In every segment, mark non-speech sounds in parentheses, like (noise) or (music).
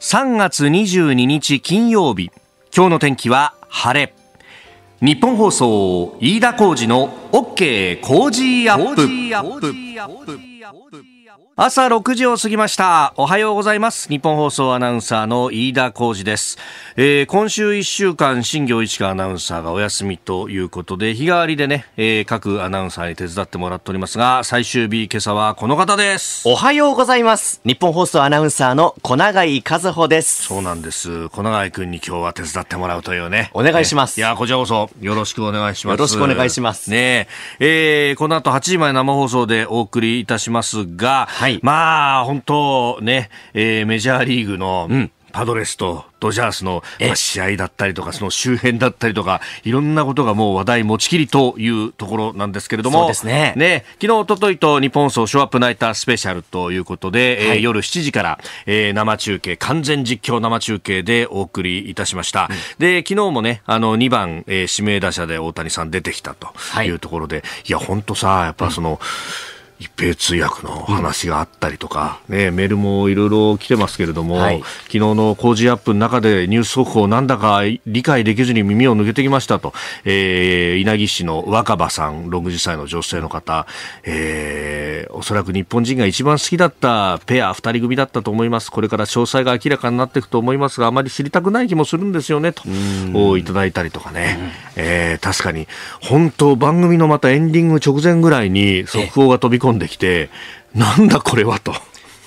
3月22日金曜日今日の天気は晴れ日本放送飯田浩二の OK 工事アップ朝6時を過ぎましたおはようございます日本放送アナウンサーの飯田浩司です、えー、今週1週間新業一華アナウンサーがお休みということで日替わりでね、えー、各アナウンサーに手伝ってもらっておりますが最終日今朝はこの方ですおはようございます日本放送アナウンサーの小永井和穂ですそうなんです小永井君に今日は手伝ってもらうというねお願いします、ね、いやこちらこそよろしくお願いしますよろしくお願いしますねえー、この後8時前生放送でお送りいたしますが、はい、まあ、本当ね、えー、メジャーリーグの、うんパドレスとドジャースの、まあ、試合だったりとか、その周辺だったりとか、いろんなことがもう話題持ちきりというところなんですけれども、ね、ね。昨日、おとといと日本総ショーアップナイタースペシャルということで、はい、えー、夜7時から、えー、生中継、完全実況生中継でお送りいたしました。うん、で、昨日もね、あの、2番、えー、指名打者で大谷さん出てきたというところで、はい、いや、ほんとさ、やっぱその、うん一平通訳の話があったりとか、うん、ね、メールもいろいろ来てますけれども、はい、昨日の工事アップの中でニュース速報なんだか理解できずに耳を抜けてきましたと、えー、稲城市の若葉さん、60歳の女性の方、えー、おそらく日本人が一番好きだったペア2人組だったと思います。これから詳細が明らかになっていくと思いますが、あまり知りたくない気もするんですよね、と、をいただいたりとかね、えー、確かに、本当番組のまたエンディング直前ぐらいに速報が飛び込込んできてなんだこれはと。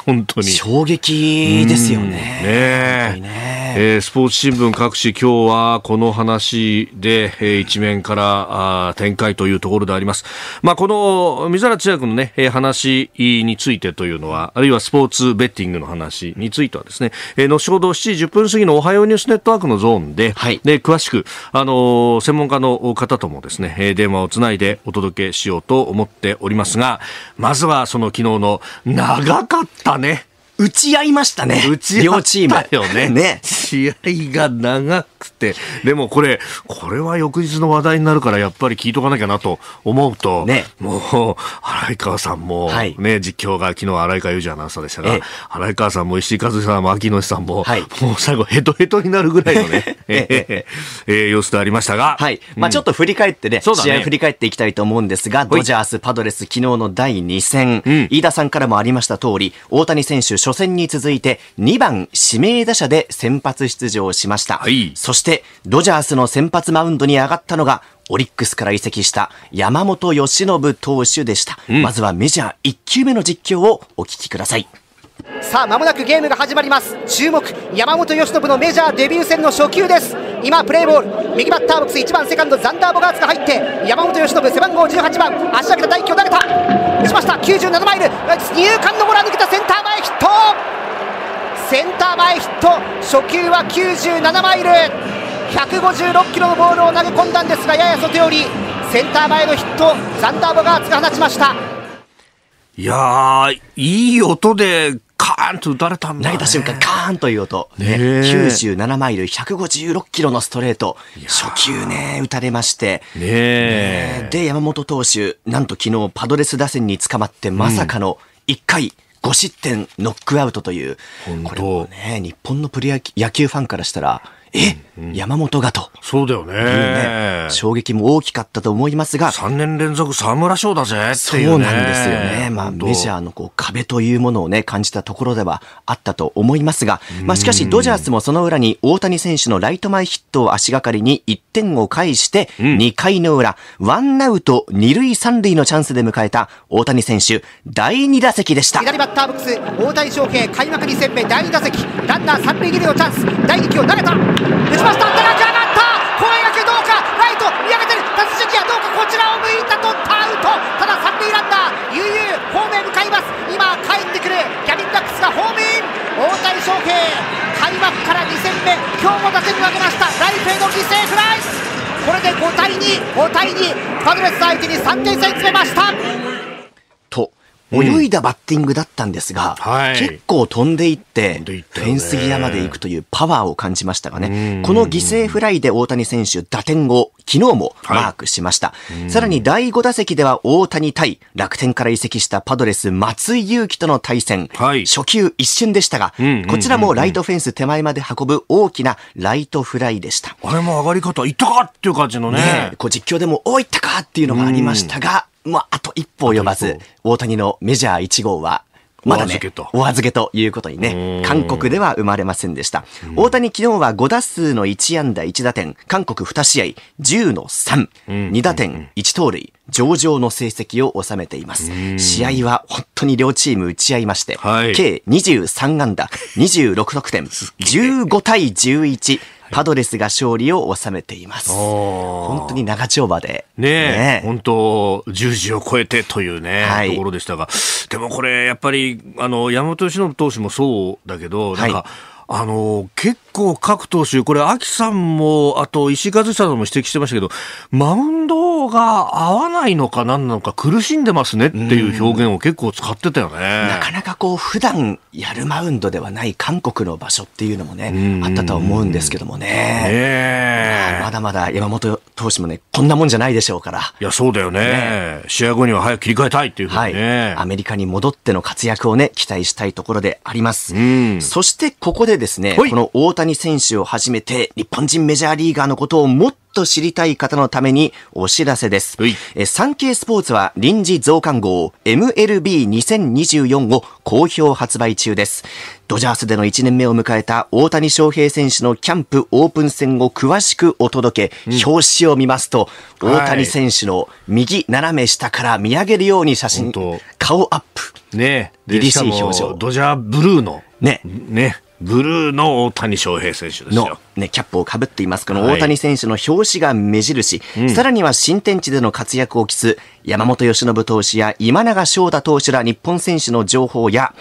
本当に衝撃ですよね。ねねえー、スポーツ新聞各紙今日はこの話で、えー、一面からあ展開というところであります。まあ、この水原千秋のね、えー、話についてというのは、あるいはスポーツベッティングの話についてはですね、えー、後ほど7時10分過ぎのおはようニュースネットワークのゾーンで、はい、で詳しく、あのー、専門家の方ともですね、え電話をつないでお届けしようと思っておりますが、まずはその昨日の長かったね。打ち合いましたね。打ち合い両チーム。よね。ね。試合が長く、でもこれ、これは翌日の話題になるから、やっぱり聞いとかなきゃなと思うと、ね、もう、荒井川さんも、はい、ね、実況が昨日荒井川裕二アナウンサーでしたが、荒井川さんも石井和さんも秋野さんも、はい、もう最後ヘトヘトになるぐらいのね、(laughs) ええ様子でありましたが、はい。まあちょっと振り返ってね、試合振り返っていきたいと思うんですが、ドジャース、パドレス、昨日の第2戦、飯田さんからもありました通り、大谷選手初戦に続いて2番指名打者で先発出場しました。そしてしてドジャースの先発マウンドに上がったのがオリックスから移籍した山本由伸投手でした、うん、まずはメジャー1球目の実況をお聞きくださいさあまもなくゲームが始まります注目山本由伸のメジャーデビュー戦の初球です今プレーボール右バッターボックス1番セカンドザンダーボガーツが入って山本由伸背番号18番足上げた大輝を投げた打ちました97マイル二遊間のボラ抜けたセンター前ヒットセンター前ヒット初球は97マイル156キロのボールを投げ込んだんですがやや外寄りセンター前のヒットザンダーボガーツが放ちましたいやいい音でカーンと打たれたんだ、ね、投げた瞬間カーンという音、ね、97マイル156キロのストレート初球ね打たれましてねで山本投手なんと昨日パドレス打線に捕まってまさかの1回、うん5失点ノックアウトという、これもね、日本のプロ野球ファンからしたら、え、うん、山本がと。そうだよね、ね、衝撃も大きかったと思いますが。3年連続沢村賞だぜ、ね、そうなんですよね。まあ、メジャーのこう壁というものをね、感じたところではあったと思いますが、まあ、しかしドジャースもその裏に大谷選手のライト前ヒットを足がかりに1点を返して、2回の裏、ワンアウト2塁3塁のチャンスで迎えた大谷選手、第2打席でした。左バッターボックス、大谷翔平開幕2戦目第2打席、ランナー3塁切りのチャンス、第2球を投げた打ちました高く上がった声がけどうかライト見上げてる達俊はどうかこちらを向いたとアウトただ三塁ランナー悠々ホームへ向かいます今帰ってくるギャビン・ダックスがホームイン大谷翔平開幕から2戦目今日も打席を負げましたライトへの犠牲フライこれで5対25対2パドレス相手に3点差に詰めました泳いだバッティングだったんですが、結構飛んでいって、フェンス際まで行くというパワーを感じましたがね、この犠牲フライで大谷選手打点を昨日もマークしました。はい、さらに第5打席では大谷対楽天から移籍したパドレス松井裕樹との対戦、はい、初球一瞬でしたが、こちらもライトフェンス手前まで運ぶ大きなライトフライでした。あれも上がり方、いったかっていう感じのね。ねこう実況でも、おいったかっていうのがありましたが、まあ、あと一歩及ばず、大谷のメジャー1号は、まだね、お預けということにね、韓国では生まれませんでした。大谷昨日は5打数の1安打1打点、韓国2試合10の3、2打点1盗塁、上々の成績を収めています。試合は本当に両チーム打ち合いまして、計23安打、26得点、15対11、パドレスが勝利を収めています。本当に長丁場で。ねね本当、10時を超えてというね、はい、ところでしたが、でもこれ、やっぱり、あの、山本由伸投手もそうだけど、なんか、はいあの結構各投手、これ、秋さんも、あと石井和久さんも指摘してましたけど、マウンドが合わないのか、何なのか、苦しんでますねっていう表現を結構使ってたよね。なかなかこう、普段やるマウンドではない韓国の場所っていうのもね、あったとは思うんですけどもね。ねまだまだ山本投手もね、こんなもんじゃないでしょうから。いや、そうだよね。ね試合後には早く切り替えたいっていうふうにね、はい。アメリカに戻っての活躍をね、期待したいところであります。そして、ここでですね、この大谷選手をはじめて、日本人メジャーリーガーのことをもっと知りたい方のためにお知らせです。サンケイスポーツは臨時増刊号 MLB2024 を好評発売中です。ドジャースでの1年目を迎えた大谷翔平選手のキャンプオープン戦を詳しくお届け、うん、表紙を見ますと、大谷選手の右斜め下から見上げるように写真、顔アップ。ねえ。凛々しい表情。ドジャーブルーの。ね。ね。ブルーの大谷翔平選手ですよ。ね、キャップをかぶっています。この大谷選手の表紙が目印、はいさらには新天地での活躍を期す山本由伸投手や今永昇太投手ら日本選手の情報や、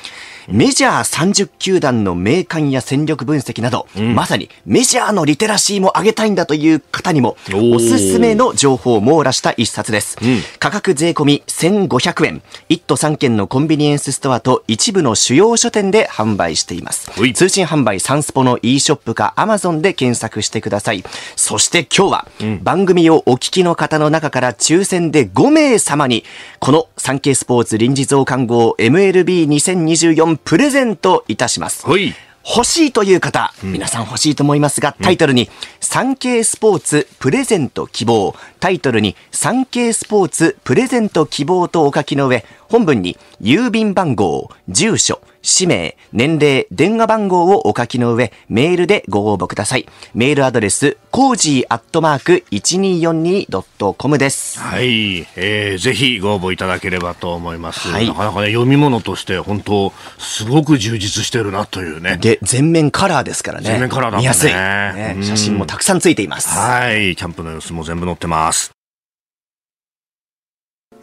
メジャー30球団の名鑑や戦力分析など、うん、まさにメジャーのリテラシーも上げたいんだという方にも、おすすめの情報を網羅した一冊です。うん、価格税込1500円、一都三県のコンビニエンスストアと一部の主要書店で販売しています。通信販売サンスポの e ショップか Amazon で検索してください。そして今日は、番組をお聞きの方の中から抽選で5名様に、この産経スポーツ臨時増刊号 MLB2024 プレゼントいたします。はい欲しいという方、皆さん欲しいと思いますが、タイトルに、産経スポーツプレゼント希望、タイトルに、産経スポーツプレゼント希望とお書きの上、本文に、郵便番号、住所、氏名、年齢、電話番号をお書きの上、メールでご応募ください。メールアドレス、コージーアットマーク 1242.com です。はい、えー、ぜひご応募いただければと思います。はい、なかなかね、読み物として本当、すごく充実してるなというね。で、全面カラーですからね。全面カラーだもんね。見やすい。ね、写真もたくさんついています。はい、キャンプの様子も全部載ってます。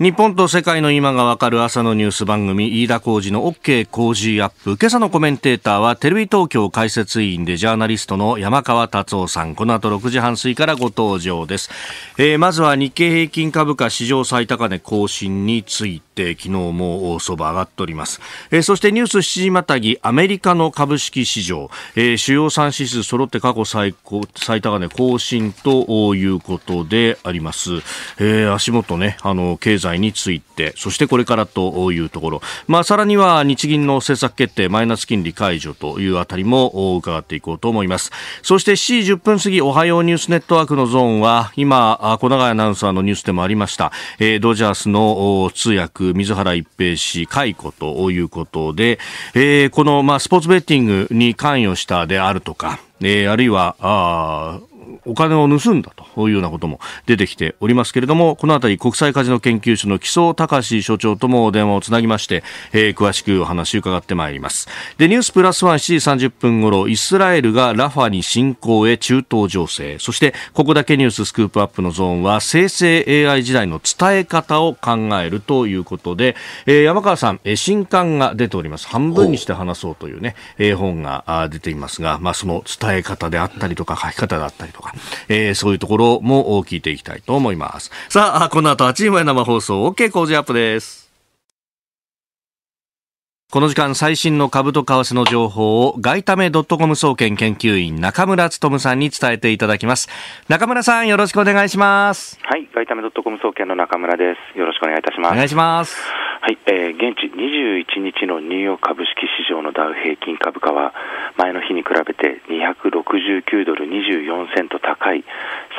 日本と世界の今がわかる朝のニュース番組飯田浩二の OK 工事アップ今朝のコメンテーターはテレビ東京解説委員でジャーナリストの山川達夫さんこの後6時半過ぎからご登場です、えー、まずは日経平均株価史上最高値更新について昨日も相場上がっております、えー、そしてニュース7時またぎアメリカの株式市場、えー、主要3指数揃って過去最高最高値更新ということであります、えー、足元ねあの経済済についてそしてこれからというところ、まあ、さらには日銀の政策決定マイナス金利解除というあたりも伺っていこうと思いますそして7時10分過ぎおはようニュースネットワークのゾーンは今小永アナウンサーのニュースでもありました、えー、ドジャースの通訳水原一平氏解雇ということで、えー、この、まあ、スポーツベッティングに関与したであるとかえー、あるいはあお金を盗んだというようなことも出てきておりますけれどもこの辺り国際カジノ研究所の木曽隆所長とも電話をつなぎまして、えー、詳しくお話を伺ってまいりますでニュースプラスワン7時30分ごろイスラエルがラファに侵攻へ中東情勢そしてここだけニューススクープアップのゾーンは生成 AI 時代の伝え方を考えるということで、えー、山川さん、えー、新刊が出ております半分にして話そうというね、えー、本が出ていますが、まあ、その伝え方であったりとか書き方であったりとかとか、えー、そういうところも聞いていきたいと思います。さあ、この後8時前生放送 OK 工事アップです。この時間最新の株と為替の情報を外為ドットコム総研研究員中村勤さんに伝えていただきます。中村さんよろしくお願いします。はい、外為ドットコム総研の中村です。よろしくお願いいたします。お願いします。はい、えー、現地21日のニューヨーク株式市場のダウ平均株価は前の日に比べて269ドル24セント高い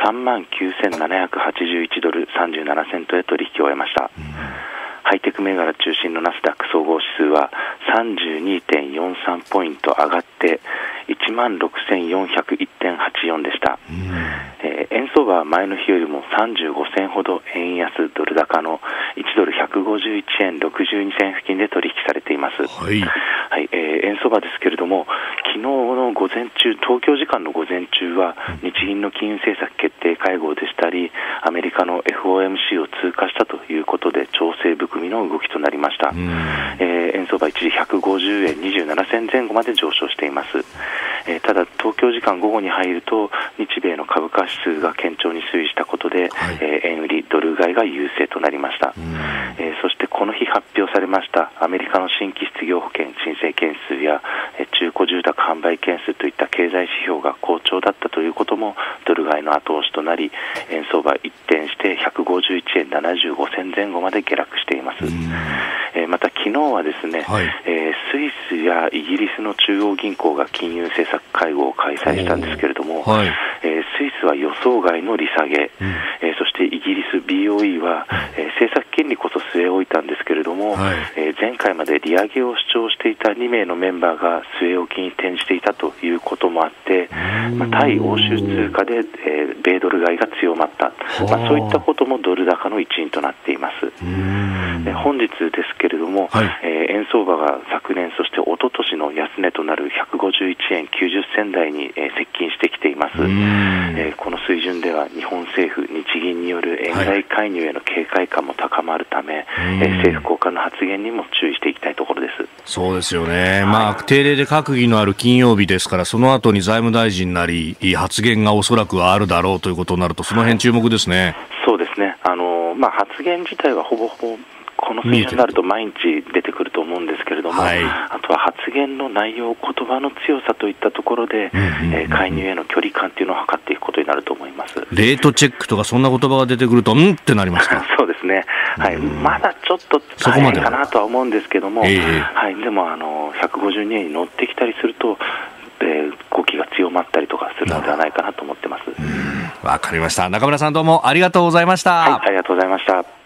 3万9781ドル37セントへ取引を終えました。うんハイテク銘柄中心のナスダック総合指数は32.43ポイント上がって1万6401.84でした、うえー、円相場は前の日よりも35銭ほど円安ドル高の1ドル151円62銭付近で取引されています、はい、はい、えー、円相場ですけれども昨日の午前中東京時間の午前中は日銀の金融政策決定会合でしたりアメリカの FOMC を通過したということで調整不組の動きとなりました、うえー、円相場一時150円27銭前後まで上昇しています、えー、ただ東京時間午後に入ると日米の株価指数が堅調に推移したことで、はい、えー、円売りドル買いが優勢となりました、えん、えそしてこの日発表されましたアメリカの新規失業保険申請件数や、え中古住宅販売件数といった経済指標が好調だったということもドル買いの後押しとなり円相場一転して151円75銭前後まで下落していますいます。えー、また昨日はですね、はい、えー、スイスやイギリスの中央銀行が金融政策会合を開催したんですけれども、はい、えー、スイスは予想外の利下げ、うん、えそしてイギリス BOE は、え政策金利こそ据え置いたんですけれども、はい、え前回まで利上げを主張していた2名のメンバーが据え置きに転じていたということもあって、まあ、対欧州通貨で、米ドル買いが強まった、まあ、そういったこともドル高の一因となっています。本日ですけれども、はい、えー、円相場が昨年、そして一昨年の安値となる151円90銭台に、えー、接近してきています、えー、この水準では日本政府、日銀による円買い介入への警戒感も高まるため、え政府高官の発言にも注意していきたいところです。そうですよね、まあ、定例で閣議のある金曜日ですから、その後に財務大臣なり、発言がおそらくあるだろうということになると、その辺注目ですね、そうですね、あのまあ、発言自体はほぼほぼこの数字になると毎日出てくると思うんですけれども、はい、あとは発言の内容、言葉の強さといったところで、介入への距離感というのを測ことになると思いますレートチェックとか、そんな言葉が出てくると、うんってなりますか (laughs) そうですね、はい、まだちょっと早いかなとは思うんですけども、えー、はい、でもあの152円に乗ってきたりすると、えー、動きが強まったりとかするのではないかなと思ってますわかりました中村さんどうもありがとうございました、はい、ありがとうございました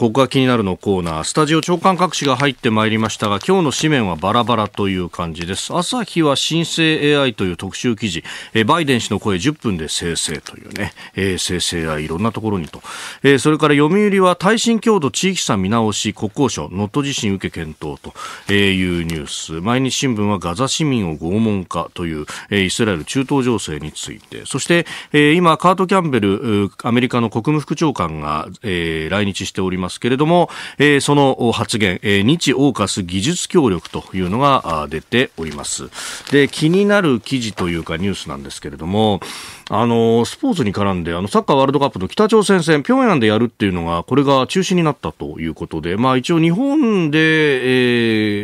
ここが気になるのコーナースタジオ長官各紙が入ってまいりましたが今日の紙面はバラバラという感じです朝日は新生 AI という特集記事えバイデン氏の声10分で生成というね、えー、生成 AI いろんなところにと、えー、それから読売は耐震強度地域差見直し国交省能登地震受け検討と、えいうニュース毎日新聞はガザ市民を拷問化という、えイスラエル中東情勢についてそして、え今カート・キャンベルアメリカの国務副長官が、え来日しておりますますけれども、えー、その発言、えー、日オーカス技術協力というのが出ております。で、気になる記事というかニュースなんですけれども、あの、スポーツに絡んで、あの、サッカーワールドカップの北朝鮮戦、平壌でやるっていうのが、これが中止になったということで、まあ一応日本で、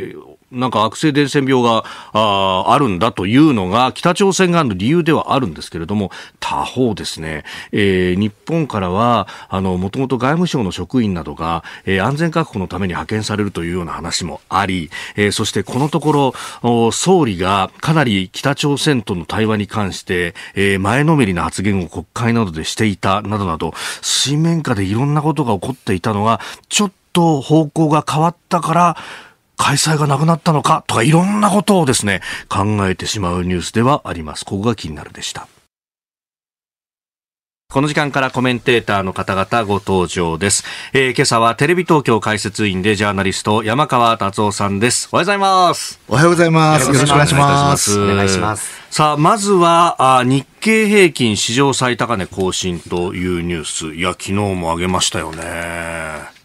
えーなんか悪性伝染病がああるんだというのが北朝鮮側の理由ではあるんですけれども他方ですね、えー、日本からはあのもともと外務省の職員などが、えー、安全確保のために派遣されるというような話もあり、えー、そしてこのところ総理がかなり北朝鮮との対話に関して、えー、前のめりな発言を国会などでしていたなどなど水面下でいろんなことが起こっていたのがちょっと方向が変わったから開催がなくなったのかとかいろんなことをですね、考えてしまうニュースではあります。ここが気になるでした。この時間からコメンテーターの方々ご登場です。えー、今朝はテレビ東京解説委員でジャーナリスト山川達夫さんです。おはようございます。おはようございます。よろしくお願いします。お願いします。さあ、まずは、あ日経平均史上最高値更新というニュース。いや、昨日も上げましたよね。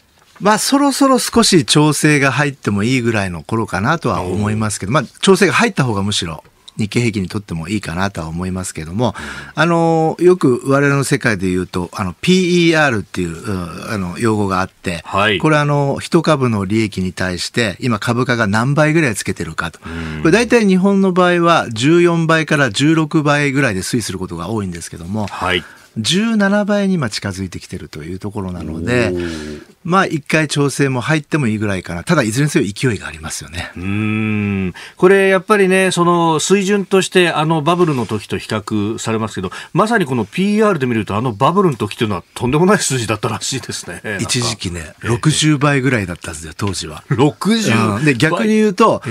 まあ、そろそろ少し調整が入ってもいいぐらいの頃かなとは思いますけど、まあ、調整が入った方がむしろ日経平均にとってもいいかなとは思いますけども、あのよく我々の世界で言うとあの PER っていうあの用語があって、はい、これあの一株の利益に対して今株価が何倍ぐらいつけてるかと、これ大体日本の場合は14倍から16倍ぐらいで推移することが多いんですけども。はい17倍に今近づいてきてるというところなので、まあ一回調整も入ってもいいぐらいかな。ただいずれにせよ勢いがありますよね。うん。これやっぱりね、その水準としてあのバブルの時と比較されますけど、まさにこの PR で見るとあのバブルの時というのはとんでもない数字だったらしいですね。一時期ね、60倍ぐらいだったんですよ、当時は。60? うん、で、逆に言うと、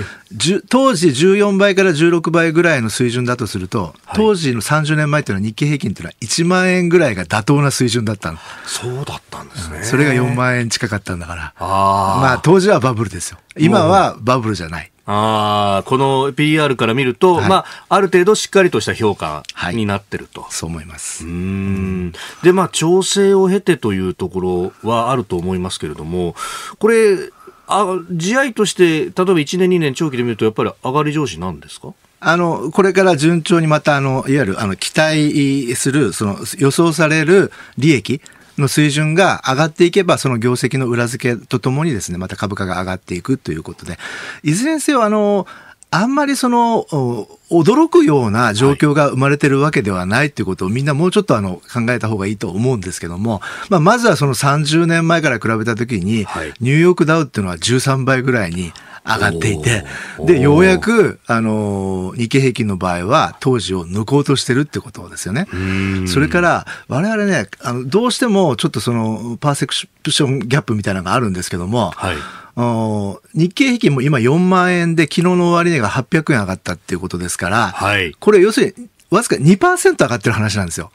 当時14倍から16倍ぐらいの水準だとすると、はい、当時の30年前というのは日経平均というのは1万円ぐらいが妥当な水準だったのそうだったんですね、うん、それが4万円近かったんだからまあ当時はバブルですよ今はバブルじゃない、ああ、この PR から見ると、はい、まあ、ある程度しっかりとした評価になってると。はい、そう思います。うん。で、まあ、調整を経てというところはあると思いますけれども、これ、あ試合として、例えば1年、2年長期で見ると、やっぱり上がり上司なんですかあの、これから順調にまた、あの、いわゆる、あの、期待する、その、予想される利益、の水準が上がっていけば、その業績の裏付けとともにですね、また株価が上がっていくということで、いずれにせよ、あの、あんまりその、驚くような状況が生まれてるわけではないっいうことをみんなもうちょっとあの考えた方がいいと思うんですけども、まあ、まずはその30年前から比べた時に、ニューヨークダウっていうのは13倍ぐらいに上がっていて、で、ようやく、あの、日経平均の場合は当時を抜こうとしてるってことですよね。それから、我々ね、あの、どうしてもちょっとその、パーセクションギャップみたいなのがあるんですけども、はい日経平均も今4万円で昨日の終値が800円上がったっていうことですから、はい、これ要するにわずか2%上がってる話なんですよ。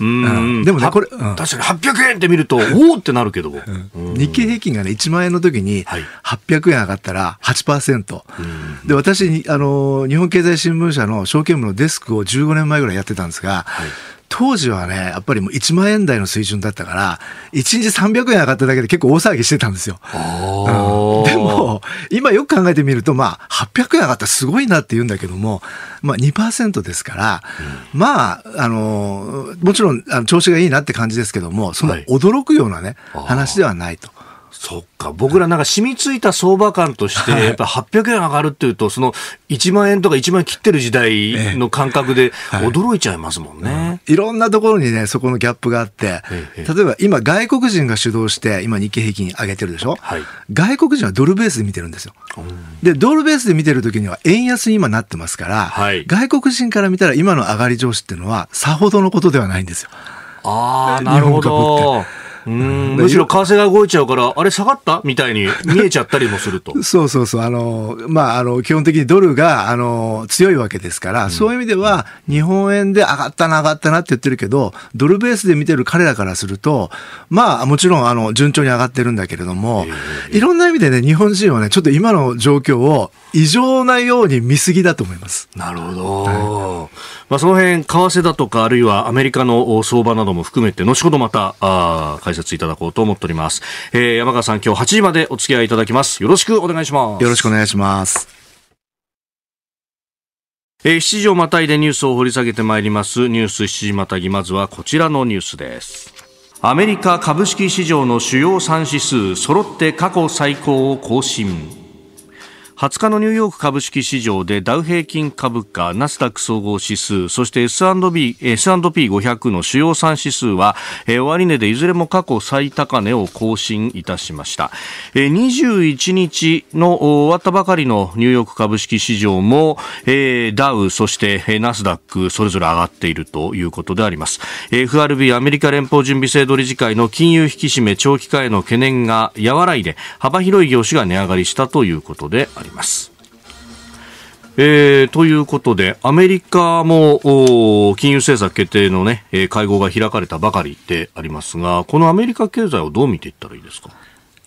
うん、でもね、これ、うん、確かに800円って見ると、おおってなるけど、うん、日経平均がね、1万円の時に、800円上がったら8%、で私あの、日本経済新聞社の証券部のデスクを15年前ぐらいやってたんですが、はい、当時はね、やっぱりもう1万円台の水準だったから、1日300円上がっただけで結構大騒ぎしてたんですよ。うん、でも、今よく考えてみると、まあ、800円上がったらすごいなって言うんだけども、まあ2%ですから、うん、まあ、あの、もちろんあの調子がいいなって感じですけども、その驚くようなね、はい、話ではないと。そっか、僕らなんか染みついた相場感として、やっぱ800円上がるっていうと、その1万円とか1万円切ってる時代の感覚で驚いちゃいますもんね。はいうん、いろんなところにね、そこのギャップがあって、例えば今外国人が主導して、今日経平均上げてるでしょ、はい、外国人はドルベースで見てるんですよ。で、ドルベースで見てる時には円安に今なってますから、はい、外国人から見たら今の上がり上司っていうのはさほどのことではないんですよ。ああ、なるほど。むしろ為替が動いちゃうから、あれ下がったみたいに見えちゃったりもすると。(laughs) そうそうそう。あの、まあ、あの、基本的にドルが、あの、強いわけですから、うん、そういう意味では、日本円で上がったな、上がったなって言ってるけど、ドルベースで見てる彼らからすると、まあ、もちろん、あの、順調に上がってるんだけれども、いろんな意味でね、日本人はね、ちょっと今の状況を、異常なように見すぎだと思います。なるほど。まあ、その辺、為替だとか、あるいはアメリカの相場なども含めて、後ほどまたあ解説いただこうと思っております。えー、山川さん、今日8時までお付き合いいただきます。よろしくお願いします。よろしくお願いします。えー、7時をまたいでニュースを掘り下げてまいりますニュース7時またぎまずはこちらのニュースですアメリカ株式市場の主要3指数揃って過去最高を更新20日のニューヨーク株式市場でダウ平均株価、ナスダック総合指数、そして S&P、S&P500 の主要3指数は、えー、終値でいずれも過去最高値を更新いたしました。えー、21日の終わったばかりのニューヨーク株式市場も、えー、ダウ、そしてナスダック、それぞれ上がっているということであります。FRB アメリカ連邦準備制度理事会の金融引き締め長期化への懸念が和らいで、幅広い業種が値上がりしたということであります。ます。えー、ということで、アメリカも金融政策決定のね、え会合が開かれたばかりでありますが、このアメリカ経済をどう見ていったらいいですか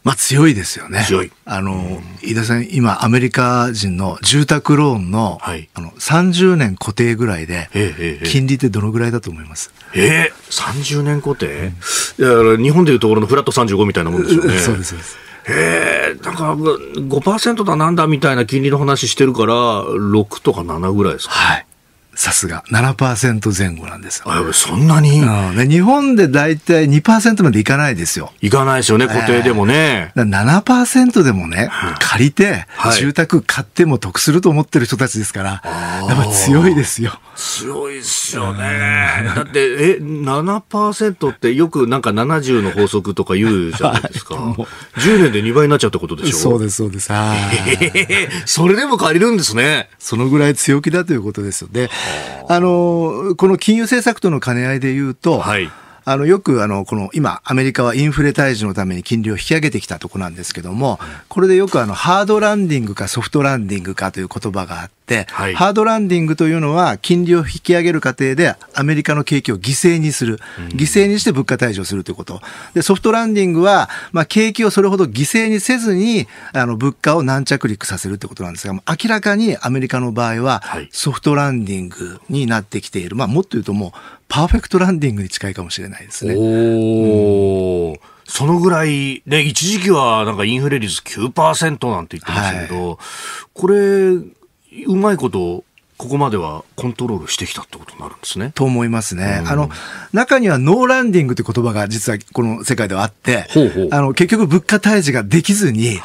まあ強いですよね。強い。あの、う飯田さん、今、アメリカ人の住宅ローンの、はい、あの30年固定ぐらいで、ええ、金利ってどのぐらいだと思いますええー、30年固定、うん、いや日本でいうところのフラット35みたいなもんですよね。(laughs) そうです、そうです。へえ、なんか5%だなんだみたいな金利の話してるから、6とか7ぐらいですか、はいさすが7%前後なんですよ。そんなに、うん、日本で大体2%までいかないですよ。いかないですよね、固定でもね。えー、7%でもね、借りて、住宅買っても得すると思ってる人たちですから、はい、やっぱ強いですよ。強いっすよね。だって、え、7%ってよくなんか70の法則とか言うじゃないですか。10 (laughs) 年で2倍になっちゃったことでしょそうです、そうです。(laughs) それでも借りるんですね。そのぐらい強気だということですよ。ね。あのこの金融政策との兼ね合いでいうと、はい、あの、よく、あの、この、今、アメリカはインフレ退治のために金利を引き上げてきたとこなんですけども、これでよく、あの、ハードランディングかソフトランディングかという言葉があって、はい、ハードランディングというのは、金利を引き上げる過程で、アメリカの景気を犠牲にする。犠牲にして物価退治をするということ。で、ソフトランディングは、まあ、景気をそれほど犠牲にせずに、あの、物価を軟着陸させるということなんですが、明らかにアメリカの場合は、ソフトランディングになってきている。まあ、もっと言うともう、パーフェクトランディングに近いかもしれないですね。おお、うんそのぐらい、ね、一時期はなんかインフレ率9%なんて言ってましたけど、はい、これ、うまいこと、ここまではコントロールしてきたってことになるんですね。と思いますね。うん、あの、中にはノーランディングって言葉が実はこの世界ではあって、ほうほうあの、結局物価退治ができずに、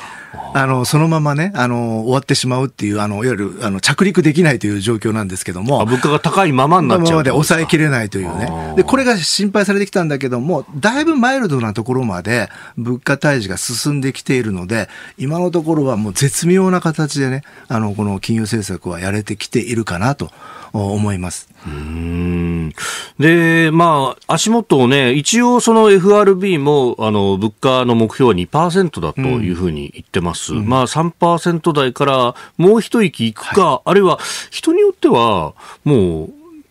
あのそのままねあの終わってしまうっていうあのいわゆるあの着陸できないという状況なんですけども物価が高いままになっちゃうままで抑えきれないというねでこれが心配されてきたんだけどもだいぶマイルドなところまで物価退治が進んできているので今のところはもう絶妙な形でねあのこの金融政策はやれてきているかなと。思います。うんで、まあ、足元をね、一応その FRB も、あの、物価の目標は2%だというふうに言ってます。うん、まあ、3%台からもう一息いくか、はい、あるいは人によっては、もう、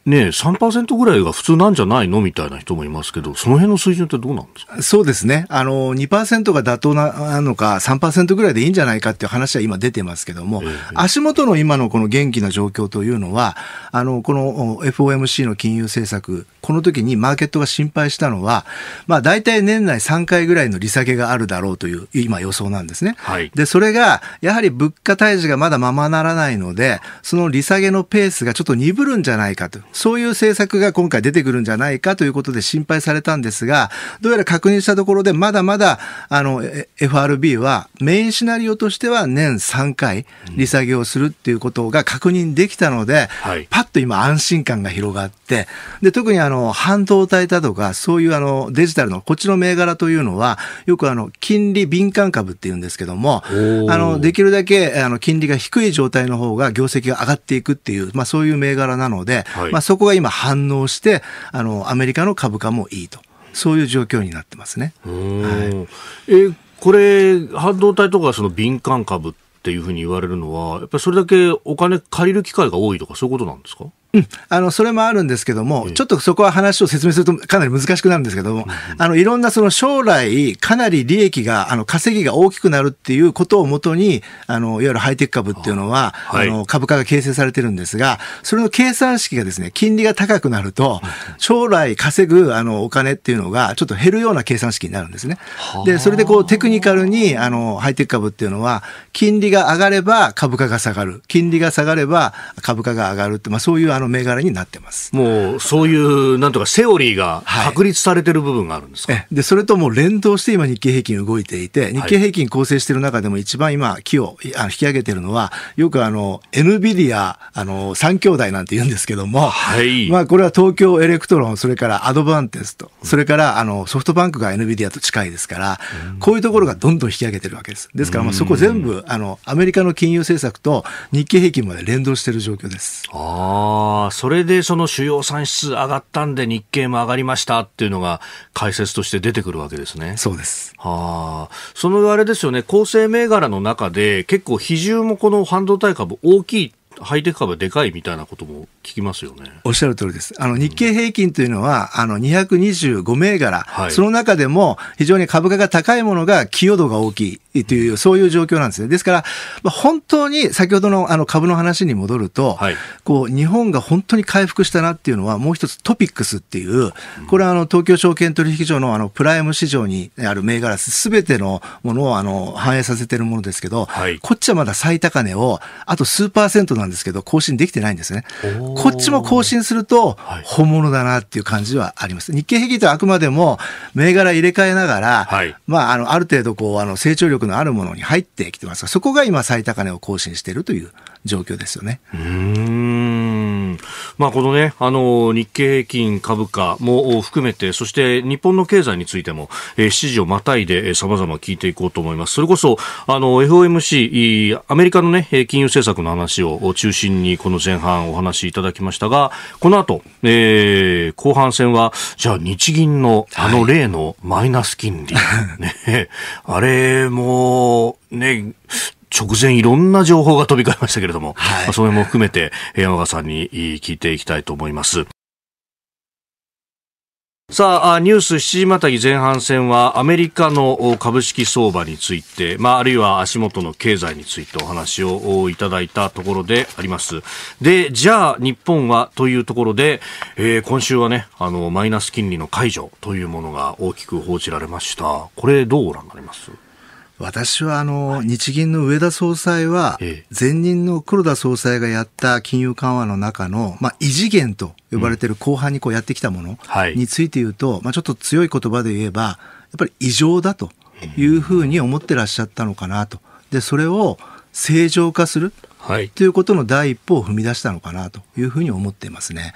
ね、3%ぐらいが普通なんじゃないのみたいな人もいますけど、その辺の水準ってどうなんですかそうですね。あの、2%が妥当なのか、3%ぐらいでいいんじゃないかっていう話は今出てますけども、えー、足元の今のこの元気な状況というのは、あの、この FOMC の金融政策、この時にマーケットが心配したのは、まあ大体年内3回ぐらいの利下げがあるだろうという今予想なんですね。はい、で、それが、やはり物価退治がまだままならないので、その利下げのペースがちょっと鈍るんじゃないかと。そういう政策が今回出てくるんじゃないかということで心配されたんですが、どうやら確認したところで、まだまだ、あの、FRB はメインシナリオとしては年3回利下げをするっていうことが確認できたので、うんはい、パッと今安心感が広がって、で、特にあの、半導体だとか、そういうあの、デジタルのこっちの銘柄というのは、よくあの、金利敏感株っていうんですけども、あの、できるだけ、あの、金利が低い状態の方が業績が上がっていくっていう、まあそういう銘柄なので、はい、まあそこが今反応して、あの、アメリカの株価もいいと。そういう状況になってますね。はい、え、これ、半導体とかその敏感株っていうふうに言われるのは、やっぱりそれだけお金借りる機会が多いとかそういうことなんですかうん、あのそれもあるんですけども、うん、ちょっとそこは話を説明するとかなり難しくなるんですけども、うん、あのいろんなその将来、かなり利益が、あの稼ぎが大きくなるっていうことをもとにあの、いわゆるハイテク株っていうのは、あ、はい、の株価が形成されてるんですが、それの計算式がですね金利が高くなると、将来稼ぐあのお金っていうのがちょっと減るような計算式になるんですね。で、それでこうテクニカルにあのハイテク株っていうのは、金利が上がれば株価が下がる、金利が下がれば株価が上がるって、まあ、そういうの銘柄になってますもうそういうなんとかセオリーが確立されてる部分があるんですか、はい、でそれとも連動して今日経平均動いていて日経平均構成している中でも一番今木を引き上げてるのはよくあの NVIDIA あの3兄弟なんて言うんですけども、はい、まあこれは東京エレクトロンそれからアドバンテストそれからあのソフトバンクが NVIDIA と近いですからこういうところがどんどん引き上げてるわけですですからまあそこ全部あのアメリカの金融政策と日経平均まで連動している状況です。あああそれでその主要産出上がったんで日経も上がりましたっていうのが解説として出てくるわけですね。そうです。はあ、そのあれですよね、構成銘柄の中で結構比重もこの半導体株大きいハイテク株でかいみたいなことも聞きますよね。おっしゃる通りです。あの日経平均というのは、うん、あの225銘柄、はい、その中でも非常に株価が高いものが寄与度が大きい。ていう、そういう状況なんですね。ですから、まあ、本当に先ほどのあの株の話に戻ると、はい、こう、日本が本当に回復したなっていうのは、もう一つトピックスっていう、これはあの東京証券取引所のあのプライム市場にある銘柄すべてのものをあの反映させてるものですけど、はい、こっちはまだ最高値を、あと数パーセントなんですけど、更新できてないんですね。こっちも更新すると、本物だなっていう感じはあります。日経平均とあくまでも、銘柄入れ替えながら、はい、まあ、あの、ある程度こう、あの、成長力力のあるものに入ってきてますがそこが今最高値を更新しているという状況ですよね。うんまあ、このね、あの、日経平均株価も含めて、そして日本の経済についても、えー、指示をまたいで、えー、様々聞いていこうと思います。それこそ、あの、FOMC、アメリカのね、金融政策の話を中心に、この前半お話しいただきましたが、この後、えー、後半戦は、じゃあ日銀のあの例のマイナス金利、はい、ね、あれも、ね、直前いろんな情報が飛び交いましたけれども、はいまあ、それも含めて山川さんに聞いていきたいと思います。さあ、ニュース7時またぎ前半戦はアメリカの株式相場について、まあ、あるいは足元の経済についてお話をいただいたところであります。で、じゃあ日本はというところで、えー、今週はね、あの、マイナス金利の解除というものが大きく報じられました。これどうご覧になります私はあの、日銀の上田総裁は、前任の黒田総裁がやった金融緩和の中の、まあ、異次元と呼ばれている後半にこうやってきたものについて言うと、まあ、ちょっと強い言葉で言えば、やっぱり異常だというふうに思ってらっしゃったのかなと。で、それを正常化する、はい、ということの第一歩を踏み出したのかなというふうに思っていますね。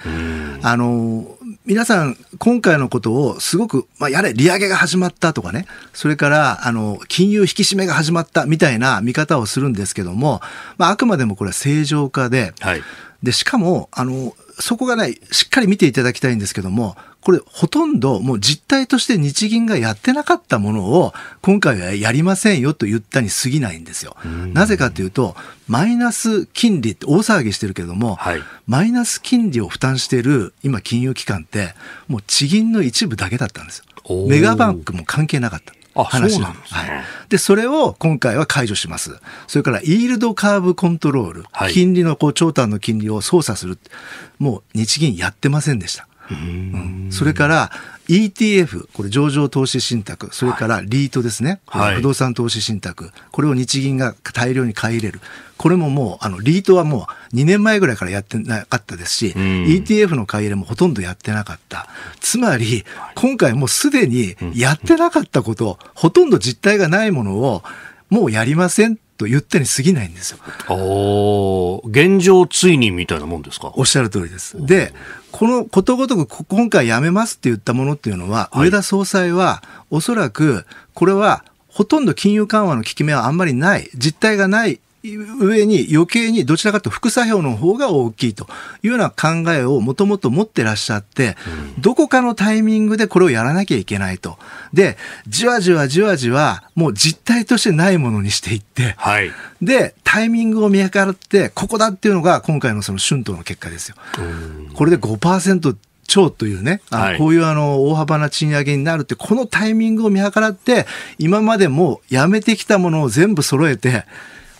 あの皆さん今回のことをすごく、まあ、やれ利上げが始まったとかねそれからあの金融引き締めが始まったみたいな見方をするんですけども、まあ、あくまでもこれは正常化で、はい、でしかもあのそこがね、しっかり見ていただきたいんですけども、これほとんどもう実態として日銀がやってなかったものを今回はやりませんよと言ったに過ぎないんですよ。なぜかというと、マイナス金利って大騒ぎしてるけども、はい、マイナス金利を負担してる今金融機関ってもう地銀の一部だけだったんですよ。メガバンクも関係なかった。話なんです、ね、はい、でそれを今回は解除しますそれからイールドカーブコントロール、はい、金利のこう長短の金利を操作するもう日銀やってませんでした。うん、それから ETF、これ上場投資信託、それからリートですね、はい、不動産投資信託、これを日銀が大量に買い入れる。これももうあのリートはもう2年前ぐらいからやってなかったですし、うん、ETF の買い入れもほとんどやってなかったつまり今回もうすでにやってなかったこと、ほとんど実態がないものをもうやりませんと言ったに過ぎないんですよ。お現状追認みたいなもんですかおっしゃる通りです。で、このことごとく今回やめますって言ったものっていうのは、はい、上田総裁はおそらくこれはほとんど金融緩和の効き目はあんまりない、実態がない上に余計にどちらかというと副作用の方が大きいというような考えをもともと持ってらっしゃって、どこかのタイミングでこれをやらなきゃいけないと。で、じわじわじわじわ、もう実態としてないものにしていって、はい、で、タイミングを見計らって、ここだっていうのが今回のその春闘の結果ですよ。これで5%超というね、はい、こういうあの大幅な賃上げになるって、このタイミングを見計らって、今までもやめてきたものを全部揃えて、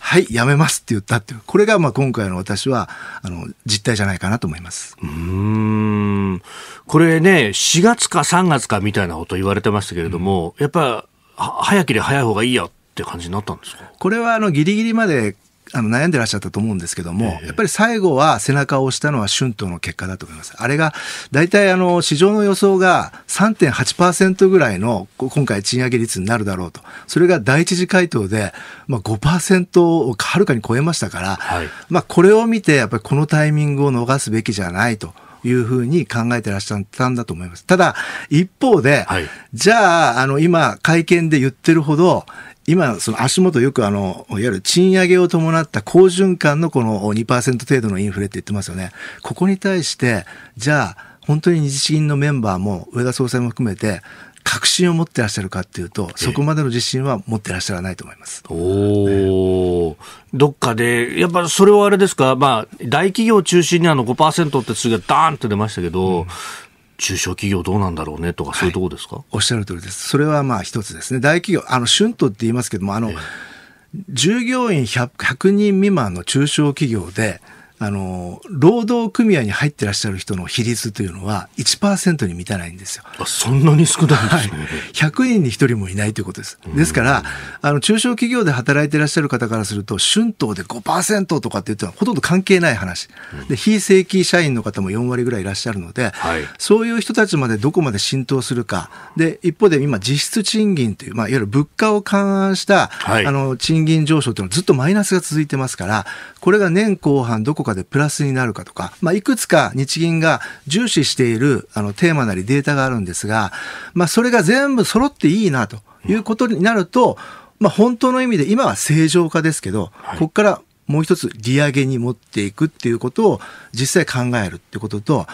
はいやめますって言ったっていうこれがまあ今回の私はあの実態じゃないかなと思いますうんこれね4月か3月かみたいなこと言われてましたけれども、うん、やっぱ早ければ早い方がいいやって感じになったんですかこれはあのギリギリまであの悩んでらっしゃったと思うんですけども、えやっぱり最後は背中を押したのは春闘の結果だと思います。あれが大体あの市場の予想が3.8%ぐらいの今回賃上げ率になるだろうと、それが第一次回答で、まあ、5%をはるかに超えましたから、はい、まあ、これを見てやっぱりこのタイミングを逃すべきじゃないと。いうふうに考えてらっしゃったんだと思います。ただ、一方で、はい、じゃあ、あの、今、会見で言ってるほど、今、その足元よくあの、いわゆる賃上げを伴った好循環のこの2%程度のインフレって言ってますよね。ここに対して、じゃあ、本当に日銀のメンバーも上田総裁も含めて、確信を持ってらっしゃるかっていうと、そこまでの自信は持ってらっしゃらないと思います。おー、おどっかで、やっぱそれはあれですか、まあ、大企業中心にあの5%って数がダーンって出ましたけど、うん中小企業どうなんだろうねとか、そういうところですか、はい、おっしゃる通りです。それはまあ一つですね。大企業、あの、春闘って言いますけども、あの、ええ、従業員 100, 100人未満の中小企業で、あの労働組合に入ってらっしゃる人の比率というのは1%に満たないんですよ。あそんなに少ないんですね、はい、100人に1人もいないということです。ですからあの中小企業で働いてらっしゃる方からすると春闘で5%とかって言ってはほとんど関係ない話で非正規社員の方も4割ぐらいいらっしゃるので、はい、そういう人たちまでどこまで浸透するかで一方で今実質賃金という、まあ、いわゆる物価を勘案した、はい、あの賃金上昇というのはずっとマイナスが続いてますからこれが年後半どこかでプラスになるかとか、まあ、いくつか日銀が重視しているあのテーマなりデータがあるんですが、まあ、それが全部揃っていいなということになると、まあ、本当の意味で今は正常化ですけど、はい、ここからもう一つ利上げに持っていくっていうことを実際考えるってことと、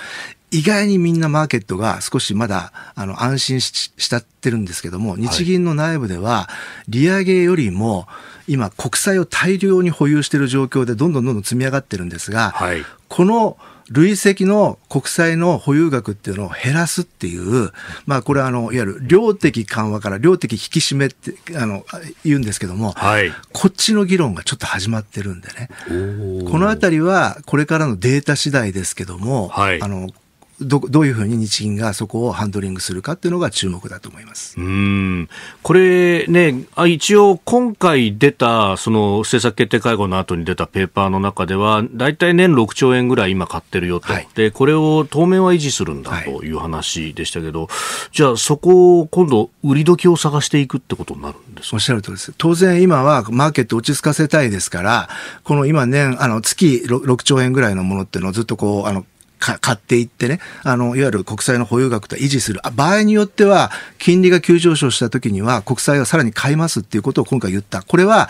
意外にみんなマーケットが少しまだあの安心したってるんですけども、日銀の内部では、利上げよりも、今、国債を大量に保有している状況で、どんどんどんどん積み上がってるんですが、はい、この累積の国債の保有額っていうのを減らすっていう、まあ、これはあのいわゆる量的緩和から量的引き締めってあの言うんですけども、はい、こっちの議論がちょっと始まってるんでね、このあたりはこれからのデータ次第ですけども、はい、あのどどういうふうに日銀がそこをハンドリングするかっていうのが注目だと思いますうんこれね、一応、今回出たその政策決定会合の後に出たペーパーの中では、大体年6兆円ぐらい今、買ってるよと、はい、でこれを当面は維持するんだという話でしたけど、はい、じゃあ、そこを今度、売り時を探していくってことになるんですおっしゃる通りです、当然、今はマーケット落ち着かせたいですから、この今、年、あの月 6, 6兆円ぐらいのものっていうのをずっとこう、あの買っていってね、あの、いわゆる国債の保有額と維持する。場合によっては、金利が急上昇した時には、国債をさらに買いますっていうことを今回言った。これは、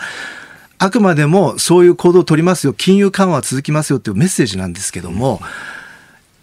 あくまでもそういう行動を取りますよ、金融緩和は続きますよっていうメッセージなんですけども、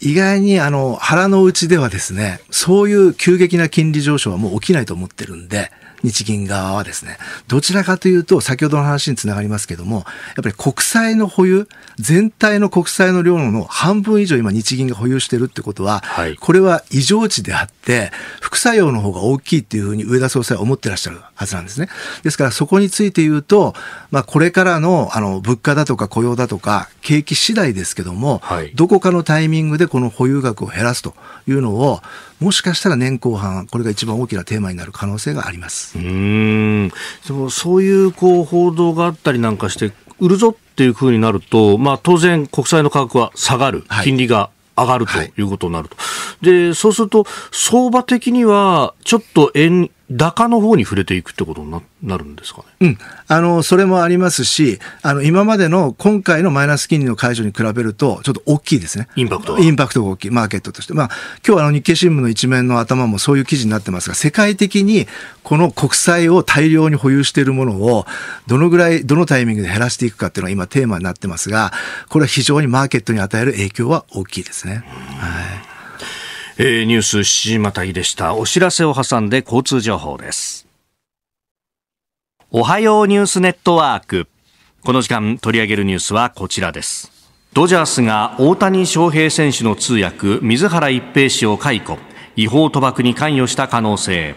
意外にあの腹の内ではですね、そういう急激な金利上昇はもう起きないと思ってるんで、日銀側はですね、どちらかというと、先ほどの話につながりますけども、やっぱり国債の保有、全体の国債の量の半分以上今日銀が保有してるってことは、はい、これは異常値であって、副作用の方が大きいっていうふうに上田総裁は思ってらっしゃるはずなんですね。ですからそこについて言うと、まあこれからのあの物価だとか雇用だとか景気次第ですけども、はい、どこかのタイミングでこの保有額を減らすというのを、もしかしたら年後半これが一番大きなテーマになる可能性がありますうんそうそういうこう報道があったりなんかして売るぞっていうふうになると、まあ、当然国債の価格は下がる、金利が上がるということになると、はで、そうすると、相場的には、ちょっと円、高の方に触れていくってことになるんですかね、うん、あのそれもありますしあの今までの今回のマイナス金利の解除に比べるとちょっと大きいですねインパクトインパクトが大きいマーケットとして、まあ、今日あの日経新聞の一面の頭もそういう記事になってますが世界的にこの国債を大量に保有しているものをどのぐらいどのタイミングで減らしていくかっていうのが今テーマになってますがこれは非常にマーケットに与える影響は大きいですね。はいえー、ニュース7時またぎでした。お知らせを挟んで交通情報です。おはようニュースネットワーク。この時間取り上げるニュースはこちらです。ドジャースが大谷翔平選手の通訳、水原一平氏を解雇。違法賭博に関与した可能性。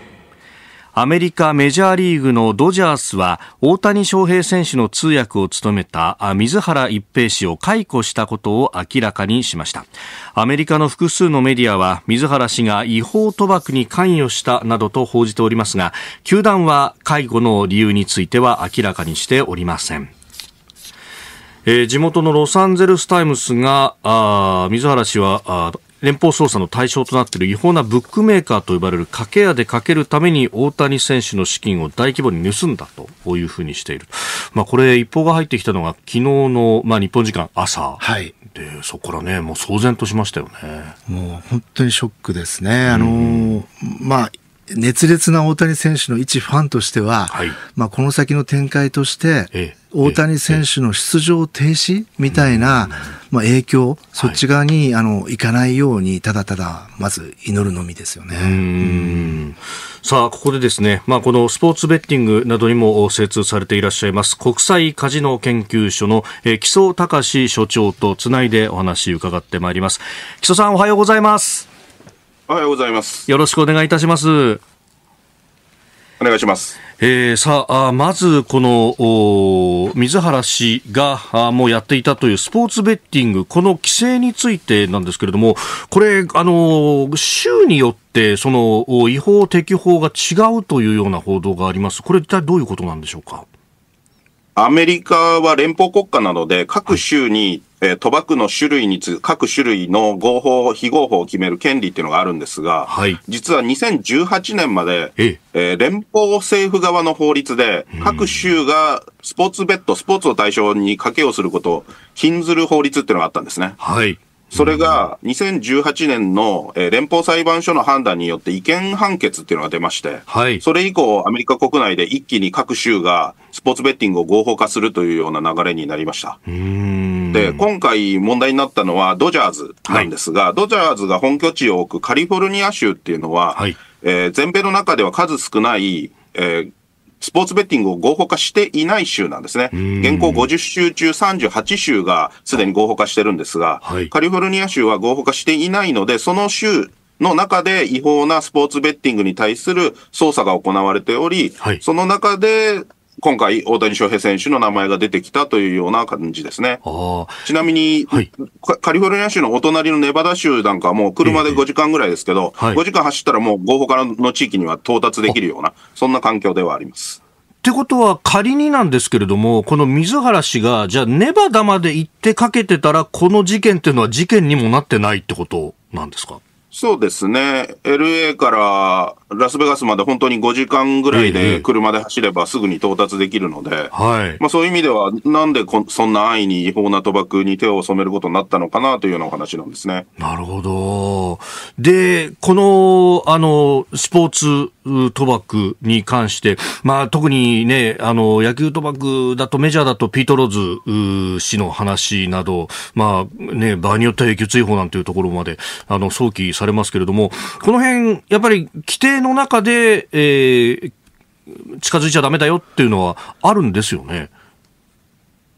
アメリカメジャーリーグのドジャースは大谷翔平選手の通訳を務めた水原一平氏を解雇したことを明らかにしましたアメリカの複数のメディアは水原氏が違法賭博に関与したなどと報じておりますが球団は解雇の理由については明らかにしておりませんえー、地元のロサンゼルス・タイムスが水原氏は連邦捜査の対象となっている違法なブックメーカーと呼ばれる掛け屋でかけるために大谷選手の資金を大規模に盗んだというふうにしている。まあ、これ一報が入ってきたのが昨日の、まあ、日本時間朝。はい。で、そこからね、もう騒然としましたよね。もう本当にショックですね。あの、まあ、熱烈な大谷選手の一ファンとしては、はい、まあこの先の展開として、ええ大谷選手の出場停止みたいな、まあ、影響、そっち側に、あの行かないように、ただただ、まず祈るのみですよね。さあ、ここでですね、まあ、このスポーツベッティングなどにも精通されていらっしゃいます、国際カジノ研究所の木曽隆所長とつないでお話伺ってまいります。木曽さん、おはようございます。おはようございます。よろしくお願いいたします。お願いします。えー、さあ、まずこの、水原氏があもうやっていたというスポーツベッティング、この規制についてなんですけれども、これ、あの、州によって、その、違法、適法が違うというような報道があります。これ一体どういうことなんでしょうか。アメリカは連邦国家なので、各州に、えー、賭博の種類につ、各種類の合法、非合法を決める権利っていうのがあるんですが、はい、実は2018年まで、ええー、連邦政府側の法律で、各州がスポーツベッド、スポーツを対象に賭けをすることを禁ずる法律っていうのがあったんですね。はい。それが2018年の連邦裁判所の判断によって違憲判決っていうのが出まして、はい、それ以降、アメリカ国内で一気に各州がスポーツベッティングを合法化するというような流れになりました。で、今回問題になったのはドジャーズなんですが、はい、ドジャーズが本拠地を置くカリフォルニア州っていうのは、はい、えー、全米の中では数少ない、えー、スポーツベッティングを合法化していない州なんですね。現行50州中38州がすでに合法化してるんですが、はい、カリフォルニア州は合法化していないので、その州、の中で違法なスポーツベッティングに対する捜査が行われており、はい、その中で今回、大谷翔平選手の名前が出てきたというような感じですね。ちなみに、はい、カリフォルニア州のお隣のネバダ州なんかはもう車で5時間ぐらいですけど、えーはい、5時間走ったらもう合法からの地域には到達できるような、そんな環境ではあります。ってことは仮になんですけれども、この水原氏が、じゃあネバダまで行ってかけてたら、この事件っていうのは事件にもなってないってことなんですかそうですね、LA からラスベガスまで本当に5時間ぐらいで車で走ればすぐに到達できるので、はいまあ、そういう意味では、なんでこそんな安易に違法な賭博に手を染めることになったのかなというようなお話なんですねなるほど、で、このあのスポーツ賭博に関して、まあ、特にね、あの、野球賭博だとメジャーだとピート・ローズ氏の話など、まあね、場合によっては永久追放なんていうところまで、あの、想起されますけれども、この辺、やっぱり規定の中で、えー、近づいちゃだめだよっていうのはあるんですよね。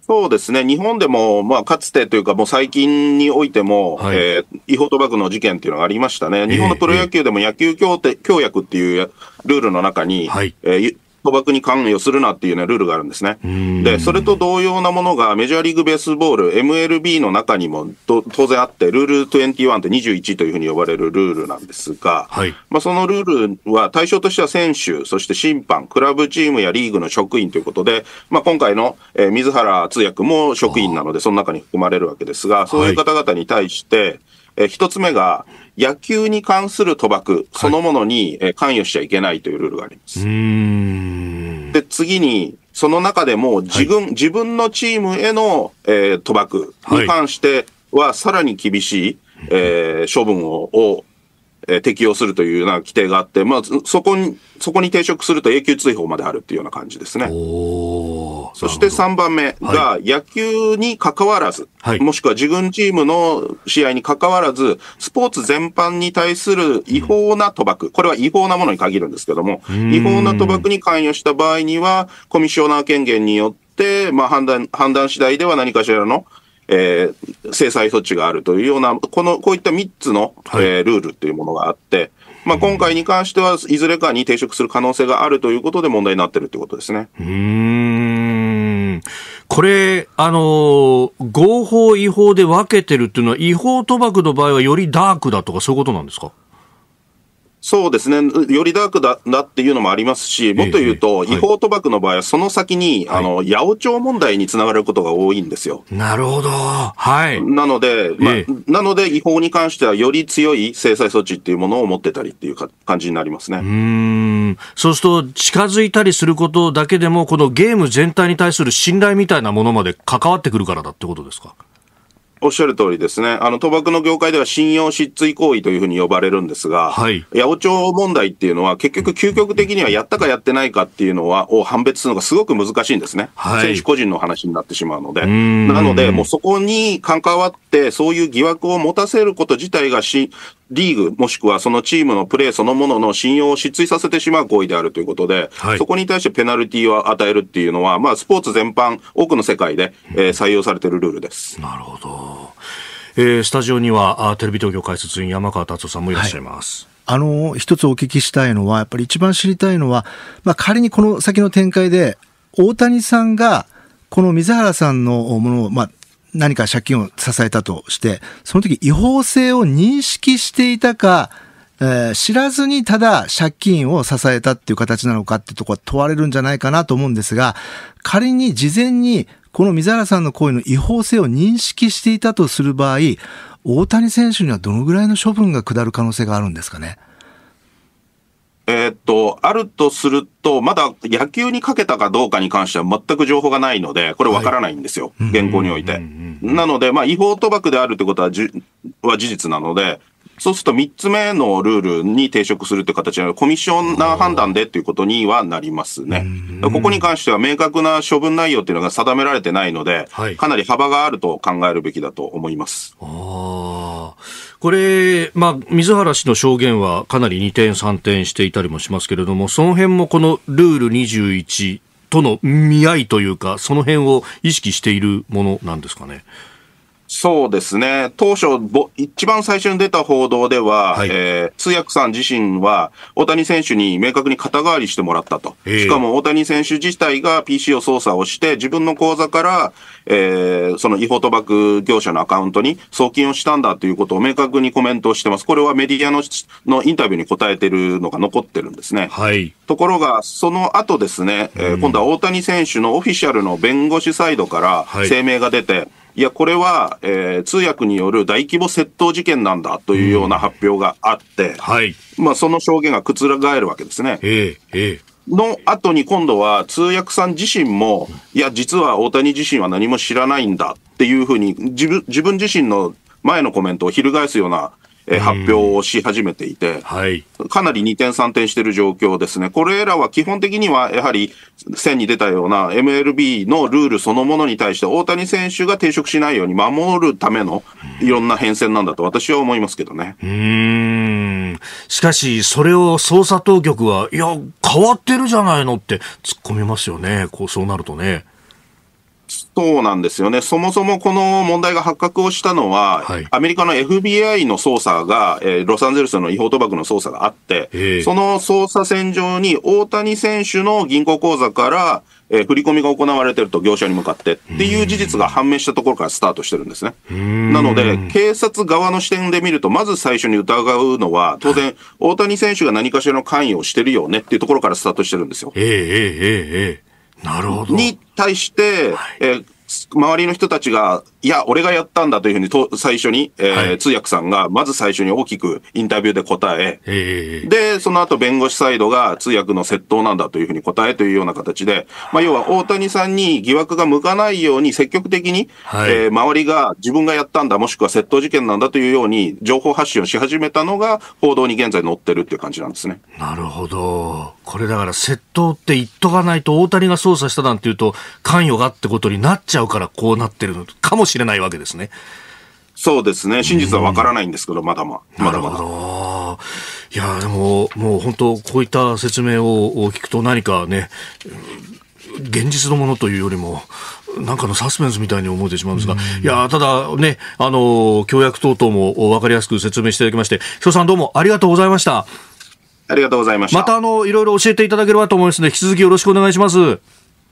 そうですね、日本でも、まあ、かつてというか、もう最近においても、はい、えー、違法賭博の事件っていうのがありましたね、日本のプロ野球でも野球協定、えー、協約っていうルールの中に、はい、えー、賭博に関与するなっていうね、ルールがあるんですね。で、それと同様なものが、メジャーリーグベースボール、MLB の中にも当然あって、ルール21って21というふうに呼ばれるルールなんですが、はい、まあ、そのルールは対象としては選手、そして審判、クラブチームやリーグの職員ということで、まあ、今回の、えー、水原通訳も職員なので、その中に含まれるわけですが、そういう方々に対して、えー、1つ目が、野球に関する賭博そのものに関与しちゃいけないというルールがあります。はい、で、次に、その中でも自分、はい、自分のチームへの、えー、賭博に関しては、さらに厳しい、えー、処分ををえー、適用するというような規定があって、まあ、そこに、そこに抵触すると永久追放まであるっていうような感じですね。そして3番目が、野球に関わらず、はい、もしくは自軍チームの試合に関わらず、スポーツ全般に対する違法な賭博、これは違法なものに限るんですけども、違法な賭博に関与した場合には、コミッショナー権限によって、まあ、判断、判断次第では何かしらのえー、制裁措置があるというような、この、こういった3つの、はい、えー、ルールというものがあって、まあ、今回に関しては、いずれかに抵触する可能性があるということで問題になってるということですね。うんこれ、あの合法、違法で分けてるっていうのは、違法賭博の場合はよりダークだとか、そういうことなんですかそうですね、よりダークだっていうのもありますし、もっと言うと、違法賭博の場合は、その先に、あの八百長問題につながることが多いんですよ。なるほど、はい、なので、まあ、なので、違法に関しては、より強い制裁措置っていうものを持ってたりっていうか感じになりますねうんそうすると、近づいたりすることだけでも、このゲーム全体に対する信頼みたいなものまで関わってくるからだってことですか。おっしゃる通りですね。あの、賭博の業界では信用失墜行為というふうに呼ばれるんですが、はい。八百長問題っていうのは、結局究極的にはやったかやってないかっていうのは、を判別するのがすごく難しいんですね。はい。選手個人の話になってしまうので。なので、もうそこに関わって、そういう疑惑を持たせること自体がし、リーグ、もしくはそのチームのプレーそのものの信用を失墜させてしまう行為であるということで、はい、そこに対してペナルティーを与えるっていうのは、まあ、スポーツ全般、多くの世界で、えー、採用されているルールです。なるほど。えー、スタジオにはあテレビ東京解説員山川達夫さんもいらっしゃいます。はいあの、一つお聞きしたいのは、やっぱり一番知りたいのは、まあ、仮にこの先の展開で、大谷さんが、この水原さんのものを、まあ、何か借金を支えたとして、その時違法性を認識していたか、えー、知らずにただ借金を支えたっていう形なのかってとこは問われるんじゃないかなと思うんですが、仮に事前にこの水原さんの行為の違法性を認識していたとする場合、大谷選手にはどのぐらいの処分が下る可能性があるんですかね。と、あるとすると、まだ野球にかけたかどうかに関しては全く情報がないので、これわからないんですよ、はい、現行において。なので、まあ、違法賭博であるということはじは事実なので、そうすると3つ目のルールに抵触するという形なので、コミッショナー判断でということにはなりますね。ここに関しては明確な処分内容というのが定められてないので、はい、かなり幅があると考えるべきだと思います。あこれ、まあ、水原氏の証言はかなり二転三転していたりもしますけれども、その辺もこのルール21との見合いというか、その辺を意識しているものなんですかね。そうですね。当初、一番最初に出た報道では、はい、えー、通訳さん自身は、大谷選手に明確に肩代わりしてもらったと。えー、しかも大谷選手自体が PC を操作をして、自分の口座から、えー、その違法賭博業者のアカウントに送金をしたんだということを明確にコメントをしてます。これはメディアののインタビューに答えてるのが残ってるんですね。はい。ところが、その後ですね、えー、今度は大谷選手のオフィシャルの弁護士サイドから声明が出て、いや、これは、えー、通訳による大規模窃盗事件なんだというような発表があって、はい。まあ、その証言が覆るわけですね。の後に今度は通訳さん自身も、いや、実は大谷自身は何も知らないんだっていうふうに、自分自身の前のコメントを翻すようなえ発表をし始めていて、はい、かなり二転三転してる状況ですね。これらは基本的にはやはり線に出たような MLB のルールそのものに対して大谷選手が抵触しないように守るためのいろんな変遷なんだと私は思いますけどね。うんしかし、それを捜査当局は、いや、変わってるじゃないのって突っ込みますよね。こう、そうなるとね。そうなんですよね、そもそもこの問題が発覚をしたのは、はい、アメリカの FBI の捜査が、えー、ロサンゼルスの違法賭博の捜査があって、その捜査線上に大谷選手の銀行口座から、えー、振り込みが行われてると業者に向かってっていう事実が判明したところからスタートしてるんですね。なので、警察側の視点で見ると、まず最初に疑うのは、当然、大谷選手が何かしらの関与をしてるよねっていうところからスタートしてるんですよ。えーえーえーなるほどに対して、はい、えー周りの人たちが、いや、俺がやったんだというふうにと、最初に、えー、はい、通訳さんが、まず最初に大きくインタビューで答え、で、その後弁護士サイドが通訳の窃盗なんだというふうに答えというような形で、まあ、要は大谷さんに疑惑が向かないように積極的に、はい、えー、周りが自分がやったんだ、もしくは窃盗事件なんだというように情報発信をし始めたのが、報道に現在載ってるっていう感じなんですね。なるほど。これだから窃盗って言っとかないと大谷が捜査したなんていうと関与がってことになっちゃうからこうなってるのかもしれないわけですね。そうですね。真実はわからないんですけど、まだまだ。まだまだ。いや、でも、もう本当、こういった説明を聞くと何かね、現実のものというよりも、なんかのサスペンスみたいに思えてしまうんですが、いや、ただね、あの、協約等々も分かりやすく説明していただきまして、秘書さんどうもありがとうございました。ありがとうございました。また、あの、いろいろ教えていただければと思いますので、引き続きよろしくお願いします。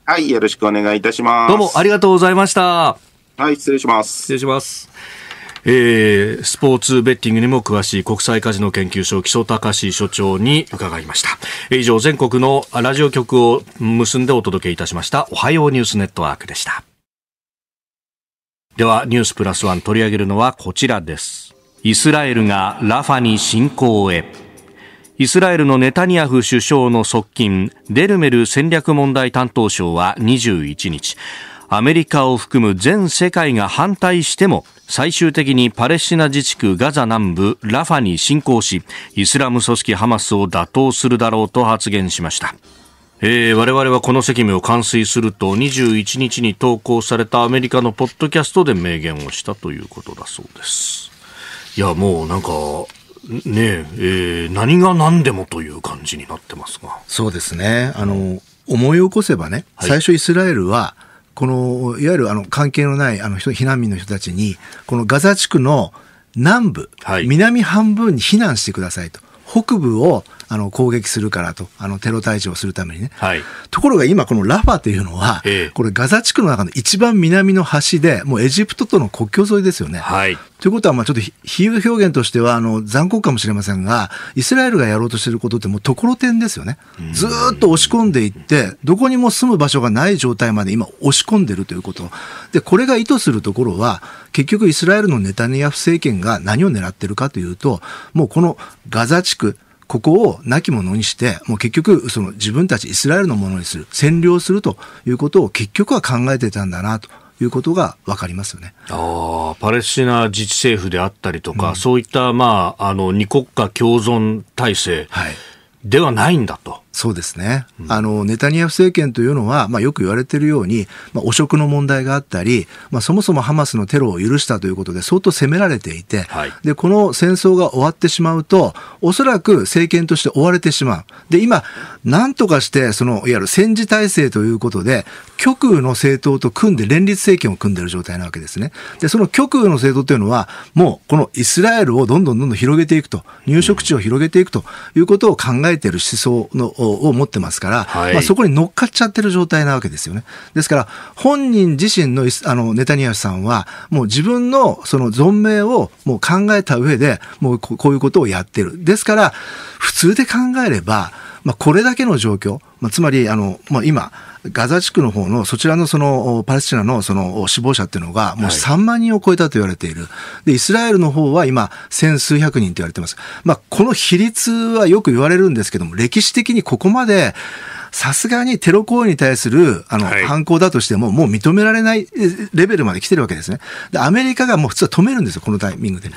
はい、よろしくお願いいたします。どうもありがとうございました。はい、失礼します。失礼します。えー、スポーツベッティングにも詳しい国際カジノ研究所木曽隆所長に伺いました。以上、全国のラジオ局を結んでお届けいたしました、おはようニュースネットワークでした。では、ニュースプラスワン取り上げるのはこちらです。イスラエルがラファに侵攻へ。イスラエルのネタニヤフ首相の側近デルメル戦略問題担当相は21日アメリカを含む全世界が反対しても最終的にパレスチナ自治区ガザ南部ラファに侵攻しイスラム組織ハマスを打倒するだろうと発言しましたえー、我々はこの責務を完遂すると21日に投稿されたアメリカのポッドキャストで明言をしたということだそうですいやもうなんかねえー、何が何でもという感じになってますが。そうですね。あの、思い起こせばね、最初イスラエルは、この、いわゆるあの関係のないあの人避難民の人たちに、このガザ地区の南部、はい、南半分に避難してくださいと。北部をあの攻撃するからとあのテロ退治をするためにね、はい、ところが今このラファというのは、ええ、これガザ地区の中の一番南の端でもうエジプトとの国境沿いですよね。はい、ということはまあちょっと比喩表現としてはあの残酷かもしれませんがイスラエルがやろうとしていることってもうところてんですよね。ずっと押し込んでいってどこにも住む場所がない状態まで今押し込んでるということ。でこれが意図するところは結局イスラエルのネタニヤフ政権が何を狙ってるかというともうこのガザ地区ここを亡き者にして、もう結局、その自分たちイスラエルのものにする、占領するということを結局は考えてたんだなということが分かりますよねああ、パレスチナ自治政府であったりとか、うん、そういった、まあ、あの二国家共存体制ではないんだと。はいそうですね、うん、あのネタニヤフ政権というのは、まあ、よく言われているように、まあ、汚職の問題があったり、まあ、そもそもハマスのテロを許したということで相当責められていて、はい、でこの戦争が終わってしまうとおそらく政権として追われてしまうで今、なんとかしてそのいわゆる戦時体制ということで極右の政党と組んで連立政権を組んでいる状態なわけですねでその極右の政党というのはもうこのイスラエルをどんどんどんどん広げていくと入植地を広げていくということを考えている思想のを持ってますから、はい、まあ、そこに乗っかっちゃってる状態なわけですよね。ですから、本人自身のあのネタニヤフさんは、もう自分のその存命をもう考えた上で、もうこういうことをやってる。ですから、普通で考えれば、まあ、これだけの状況、まあ、つまりあの、まあ、今、ガザ地区の方のそちらのそのパレスチナのその死亡者っていうのがもう3万人を超えたと言われている、でイスラエルの方は今、千数百人と言われています、まあ、この比率はよく言われるんですけども、歴史的にここまでさすがにテロ行為に対するあの、はい、犯行だとしても、もう認められないレベルまで来てるわけですね。で、アメリカがもう普通は止めるんですよ、このタイミングで。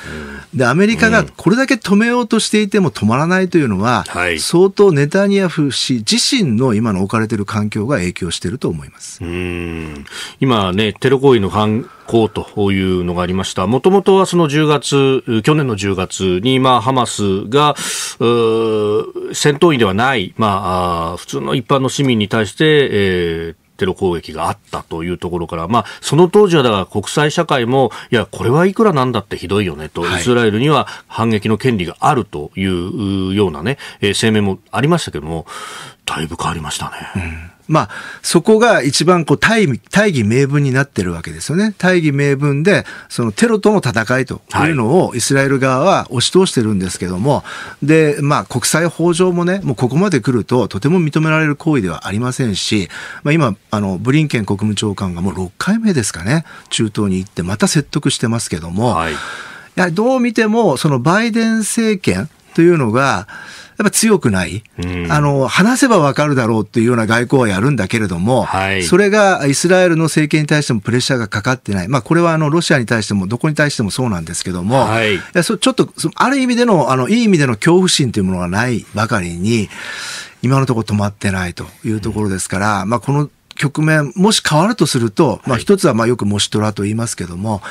で、アメリカがこれだけ止めようとしていても止まらないというのは、はい、相当ネタニヤフ氏自身の今の置かれている環境が影響していると思います。うん今ね、テロ行為の犯こうというのがありました。もともとはその10月、去年の10月に、まあ、ハマスが、戦闘員ではない、まあ、普通の一般の市民に対して、えーテロ攻撃があったというところから、まあ、その当時はだから国際社会も、いや、これはいくらなんだってひどいよねと、はい、イスラエルには反撃の権利があるというようなね、えー、声明もありましたけども、だいぶ変わりましたね。うんまあ、そこが一番こう大義大義名分になってるわけですよね。大義名分で、そのテロとの戦いというのをイスラエル側は押し通してるんですけども、はい、で、まあ、国際法上もね、もうここまで来るととても認められる行為ではありませんし、まあ、今、あの、ブリンケン国務長官がもう6回目ですかね、中東に行ってまた説得してますけども、はい、いやどう見ても、そのバイデン政権というのが、やっぱ強くない、うん、あの話せばわかるだろうっていうような外交はやるんだけれども、はい、それがイスラエルの政権に対してもプレッシャーがかかってない、まあ、これはあのロシアに対してもどこに対してもそうなんですけども、はい、いやそちょっとある意味でのあのいい意味での恐怖心というものがないばかりに今のところ止まってないというところですから、うん、まあ、この局面もし変わるとすると、まあ、一つはまあよくもしトラと言いますけども、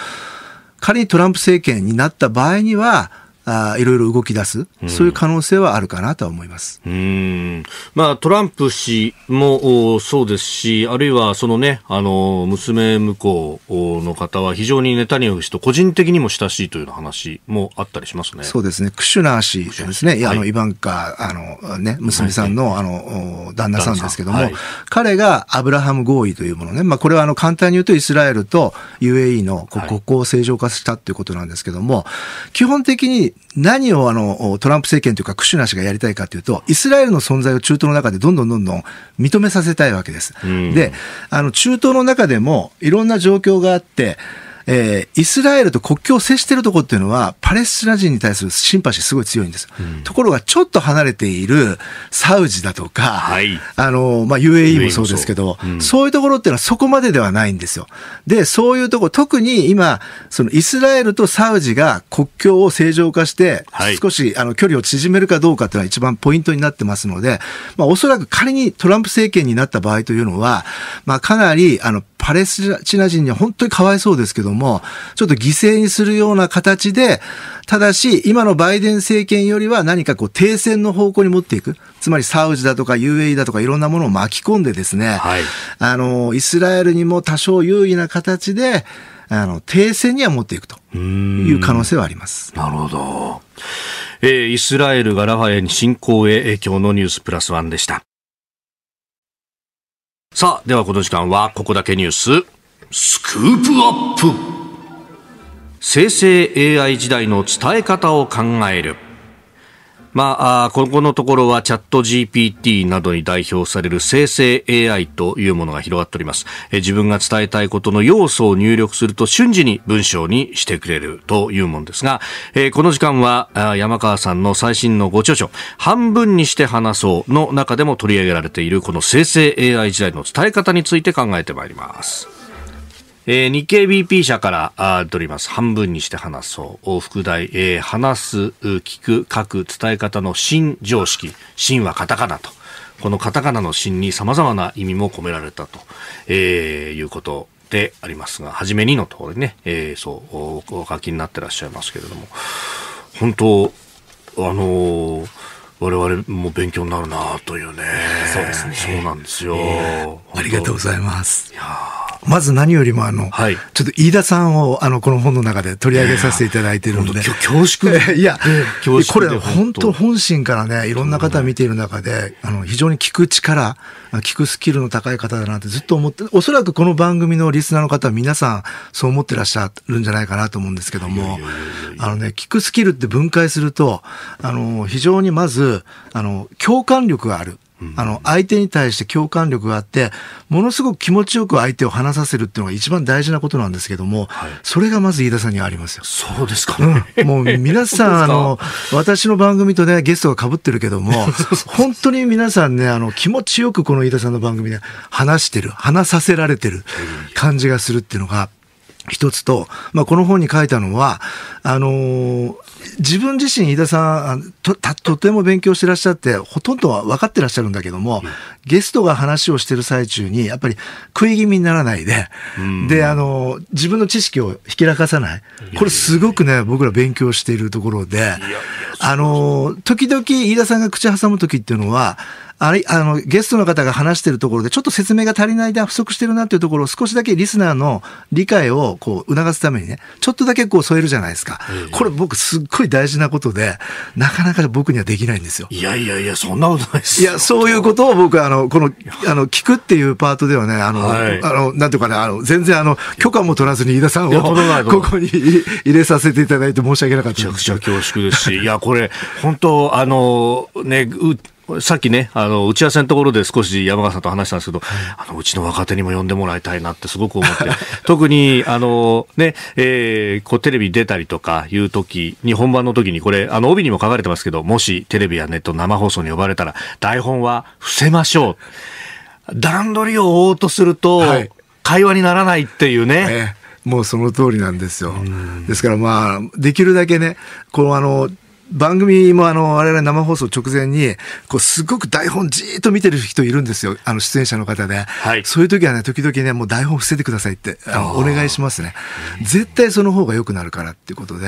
仮にトランプ政権になった場合にはあいろいろ動き出す、そういう可能性はあるかなとは思います、うん、まあ、トランプ氏もそうですし、あるいはその、ね、あの娘向こうの方は非常にネタニヤフ氏と個人的にも親しいという話もあったりしますねそうですね、クシュナー氏ですね、はい、あのイバンカあの、ね、娘さんのはい、あの旦那さんですけども、はい、彼がアブラハム合意というものね、まあ、これはあの簡単に言うとイスラエルと UAE の国交を正常化したということなんですけども、基本的に何をあのトランプ政権というかクシュナ氏がやりたいかというとイスラエルの存在を中東の中でどんどんどんどん認めさせたいわけです。うん、であの中東の中でもいろんな状況があってえー、イスラエルと国境を接しているところっていうのは、パレスチナ人に対するシンパシーすごい強いんです。うん、ところが、ちょっと離れているサウジだとか、はい、あの、まあ、UAE もそうですけど、そううん、そういうところっていうのはそこまでではないんですよ。で、そういうところ、特に今、そのイスラエルとサウジが国境を正常化して、はい、少しあの距離を縮めるかどうかっていうのは一番ポイントになってますので、まあ、おそらく仮にトランプ政権になった場合というのは、まあ、かなり、あの、パレスチナ人には本当にかわいそうですけども、ちょっと犠牲にするような形で、ただし、今のバイデン政権よりは何かこう、停戦の方向に持っていく。つまりサウジだとか UAE だとかいろんなものを巻き込んでですね、はい、あの、イスラエルにも多少優位な形で、あの、停戦には持っていくという可能性はあります。なるほど。えー、イスラエルがラファエに侵攻へ影響のニュースプラスワンでした。さあ、ではこの時間は、ここだけニュース、スクープアップ生成 AI 時代の伝え方を考える。まあ、ここのところはチャット GPT などに代表される生成 AI というものが広がっております。え自分が伝えたいことの要素を入力すると瞬時に文章にしてくれるというものですが、えこの時間は山川さんの最新のご著書、半分にして話そうの中でも取り上げられているこの生成 AI 時代の伝え方について考えてまいります。えー、日経 BP 社からあ取ります。半分にして話そう。副題、えー、話す、聞く、書く、伝え方の新常識。新はカタカナと。このカタカナの新に様々な意味も込められたと、えー、いうことでありますが、はじめにのところにね、えー、そう、お書きになってらっしゃいますけれども、本当、あのー我々も勉強になるなというね。そうですね。そうなんですよ。えー、ありがとうございます。いやまず何よりもあの、はい、ちょっと飯田さんをあのこの本の中で取り上げさせていただいているので、恐縮 (laughs) いや、恐縮これ本当本心からねいろんな方見ている中であの非常に聞く力聞くスキルの高い方だなってずっと思っておそらくこの番組のリスナーの方は皆さんそう思ってらっしゃるんじゃないかなと思うんですけどもあのね聞くスキルって分解するとあの非常にまずあの共感力があるあの、相手に対して共感力があって、ものすごく気持ちよく相手を話させるっていうのが一番大事なことなんですけども、はい、それがまず飯田さんにありますよ。そうですか、ね、うん、もう皆さん、あの、(laughs) 私の番組とね、ゲストが被ってるけども、(laughs) 本当に皆さんね、あの、気持ちよくこの飯田さんの番組で話してる、話させられてる感じがするっていうのが、一つと、まあ、この本に書いたのは、あのー、自分自身、飯田さんと、とても勉強してらっしゃって、ほとんどは分かってらっしゃるんだけども、ゲストが話をしてる最中に、やっぱり食い気味にならないで、で、あのー、自分の知識をひきらかさない。これすごくね、僕ら勉強しているところで、あの、時々飯田さんが口挟む時っていうのは、あれ、あの、ゲストの方が話してるところで、ちょっと説明が足りないな、不足してるなっていうところを少しだけリスナーの理解をこう、促すためにね、ちょっとだけこう添えるじゃないですか。えこれ僕すっごい大事なことで、なかなか僕にはできないんですよ。いやいやいや、そんなことないですいや、そういうことを僕、あの、この、あの、聞くっていうパートではね、あの、はい、あの、なんていうかね、あの、全然あの、許可も取らずに飯田さんをここに入れさせていただいて申し訳なかった。めちゃくちゃ恐縮ですし、いや、これれ、本当、あの、ね、さっきね、あの、打ち合わせのところで少し山川さんと話したんですけど、あの、うちの若手にも呼んでもらいたいなってすごく思って、(laughs) 特に、あの、ね、えー、こう、テレビ出たりとかいう時に、本番の時に、これ、あの、帯にも書かれてますけど、もしテレビやネット生放送に呼ばれたら、台本は伏せましょう。段取りを追おうとすると、会話にならないっていうね。ねもうその通りなんですよ。ですからまあ、できるだけね、このあの、番組もあの我々生放送直前にこうすごく台本じーっと見てる人いるんですよあの出演者の方で、はい、そういう時はね時々ねもう台本伏せてくださいってあのお願いしますね絶対その方が良くなるからっていうことで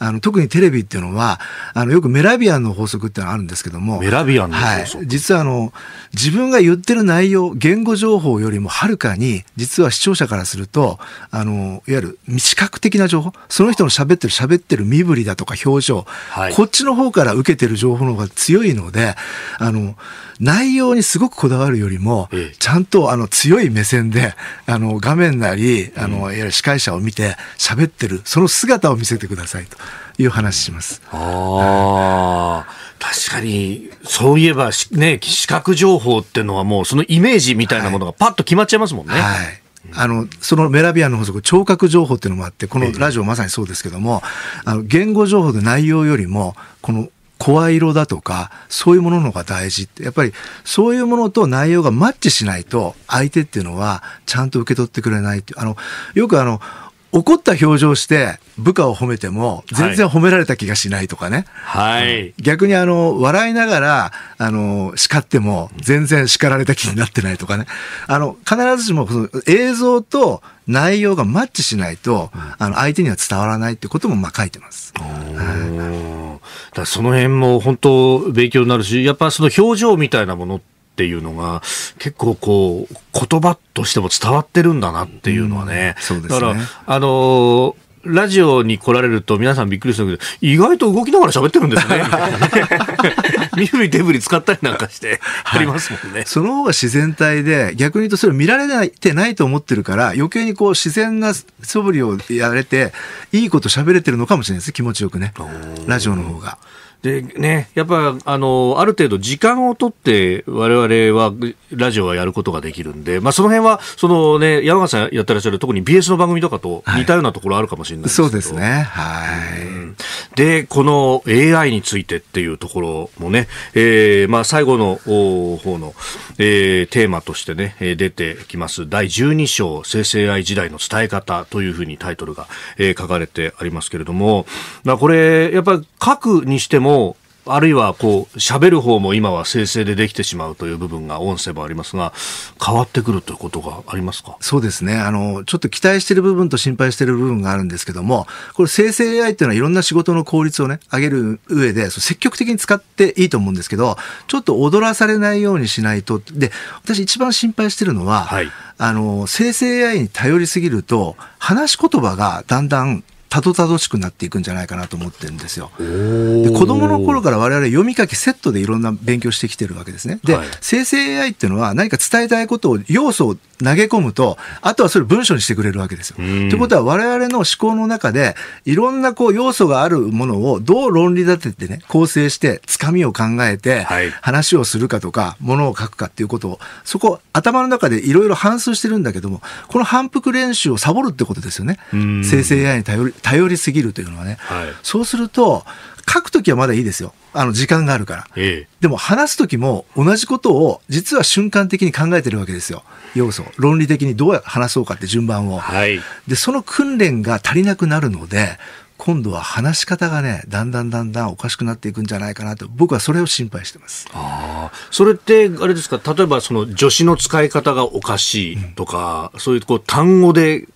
あの特にテレビっていうのはあのよくメラビアンの法則ってのあるんですけどもメラビアンの法則、はい、実はあの自分が言ってる内容言語情報よりもはるかに実は視聴者からするとあのいわゆる視覚的な情報その人の喋ってる喋ってる身振りだとか表情、はいこっちの方から受けてる情報の方が強いので、あの、内容にすごくこだわるよりも、ええ、ちゃんとあの強い目線で、あの画面なり、あの、いわゆる司会者を見て喋ってる、その姿を見せてくださいという話します。ああ、確かに、そういえば、ね、視覚情報っていうのはもうそのイメージみたいなものがパッと決まっちゃいますもんね。はい、はいあのそのメラビアンの法則聴覚情報っていうのもあってこのラジオまさにそうですけども、あの言語情報の内容よりもこの声色だとかそういうもののが大事ってやっぱりそういうものと内容がマッチしないと相手っていうのはちゃんと受け取ってくれないってあのよくあの怒った表情して部下を褒めても全然褒められた気がしないとかね、はい、逆にあの笑いながらあの叱っても全然叱られた気になってないとかねあの必ずしも映像と内容がマッチしないと、あの相手には伝わらないってこともまあ書いてます。はい、だその辺も本当勉強になるしやっぱその表情みたいなものってっていうのが結構こう言葉としても伝わってるんだなっていうのはね。うん、ねだからあのーラジオに来られると皆さんびっくりするけど、意外と動きながら喋ってるんですね。み (laughs) るみ手振り使ったりなんかして、ありますもんね、はい。その方が自然体で、逆に言うとそれを見られてないと思ってるから、余計にこう自然な素振りをやれて、いいこと喋れてるのかもしれないです。気持ちよくね。ラジオの方が。でね、やっぱあのある程度時間をとって我々はラジオはやることができるんで、まあ、その辺はそのね山川さんやってらっしゃる特に BS の番組とかと似たようなところあるかもしれないですけど、はい、そうですねはい、うん、でこの AI についてっていうところもね、えーまあ、最後の方の、えー、テーマとしてね出てきます第12章生成 AI 時代の伝え方というふうにタイトルが、えー、書かれてありますけれども、まあ、これやっぱり書くにしてももあるいはこう喋る方も今は生成でできてしまうという部分が音声もありますが変わってくるということがありますかそうですねあのちょっと期待している部分と心配している部分があるんですけどもこれ生成 AI っていうのはいろんな仕事の効率をね上げる上で積極的に使っていいと思うんですけどちょっと踊らされないようにしないとで私一番心配しているのは、はい、あの生成 AI に頼りすぎると話し言葉がだんだんたどたどしくなっていくんじゃないかなと思ってるんですよ。で子供の頃から我々読み書きセットでいろんな勉強してきてるわけですね。で、はい、生成 AI っていうのは何か伝えたいことを要素を投げ込むと、あとはそれ文章にしてくれるわけですよ。ということは我々の思考の中でいろんなこう要素があるものをどう論理立ててね、構成してつかみを考えて、話をするかとか、ものを書くかっていうことを、そこ頭の中でいろいろ反数してるんだけども、この反復練習をサボるってことですよね。生成 AI に頼り頼りすぎるというのはね、はい、そうすると書くときはまだいいですよあの時間があるから、ええ、でも話す時も同じことを実は瞬間的に考えてるわけですよ要素論理的にどう話そうかって順番を、はい、でその訓練が足りなくなるので今度は話し方がねだんだんだんだんおかしくなっていくんじゃないかなと僕はそれを心配してますあそれってあれですか例えばその助詞の使い方がおかしいとか、うん、そういうこう単語で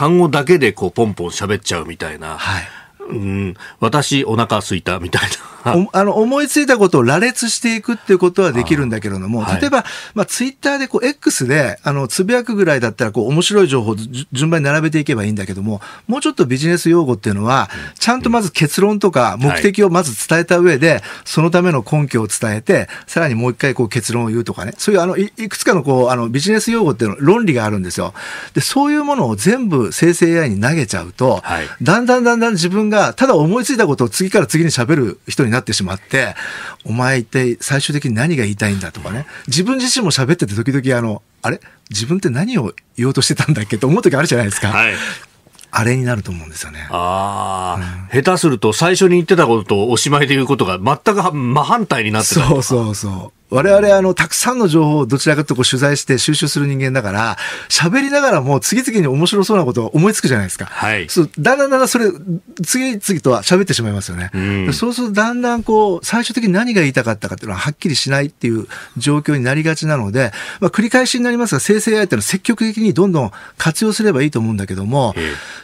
単語だけでこうポンポン喋っちゃうみたいな、はい、うん、私お腹空すいたみたいなあの思いついたことを羅列していくっていうことはできるんだけれども、例えば、まあ、ツイッターでこう X であのつぶやくぐらいだったらこう面白い情報を順番に並べていけばいいんだけども、もうちょっとビジネス用語っていうのは、ちゃんとまず結論とか目的をまず伝えた上で、そのための根拠を伝えて、さらにもう一回こう結論を言うとかね、そういうあのいくつかのこうあのビジネス用語っていうの論理があるんですよ。で、そういうものを全部生成 AI に投げちゃうと、だんだんだんだん自分がただ思いついたことを次から次に喋る人にになってしまってお前一体最終的に何が言いたいんだとかね自分自身も喋ってて時々あのあれ自分って何を言おうとしてたんだっけと思う時あるじゃないですか。はいあれになると思うんですよね。ああ、うん、下手すると最初に言ってたこととおしまいで言うことが全く真反対になってたそうそうそう。我々、あの、たくさんの情報をどちらかとこう取材して収集する人間だから、喋りながらも次々に面白そうなことが思いつくじゃないですか。はい。そう、だんだんだんだんそれ、次々とは喋ってしまいますよね。うん、そうすると、だんだんこう、最終的に何が言いたかったかっていうのははっきりしないっていう状況になりがちなので、まあ、繰り返しになりますが、生成 AI っていうのは積極的にどんどん活用すればいいと思うんだけども、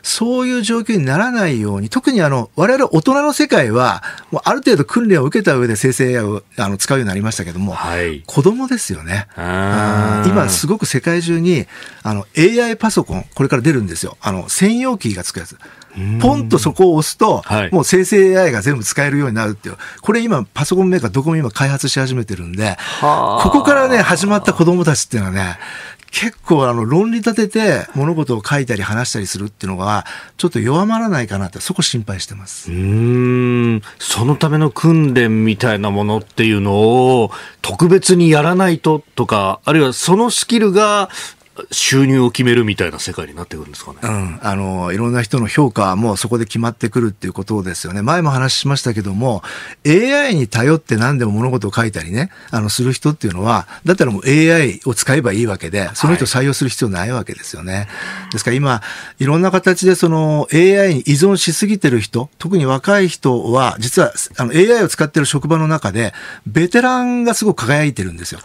そういう状況にならないように、特にあの、我々大人の世界は、もうある程度訓練を受けた上で生成 AI をあの使うようになりましたけども、はい、子供ですよね。今すごく世界中にあの AI パソコン、これから出るんですよ。あの専用キーがつくやつ。ポンとそこを押すと、もう生成 AI が全部使えるようになるっていう。これ今、パソコンメーカーどこも今開発し始めてるんで、ここからね、始まった子供たちっていうのはね、結構あの論理立てて物事を書いたり話したりするっていうのがちょっと弱まらないかなってそこ心配してますうんそのための訓練みたいなものっていうのを特別にやらないととかあるいはそのスキルが収入を決めるみたいな世界になってくるんですかね。うん。あの、いろんな人の評価もそこで決まってくるっていうことですよね。前も話しましたけども、AI に頼って何でも物事を書いたりね、あの、する人っていうのは、だったらもう AI を使えばいいわけで、その人を採用する必要ないわけですよね。はい、ですから今、いろんな形でその AI に依存しすぎてる人、特に若い人は、実はあの AI を使ってる職場の中で、ベテランがすごく輝いてるんですよ。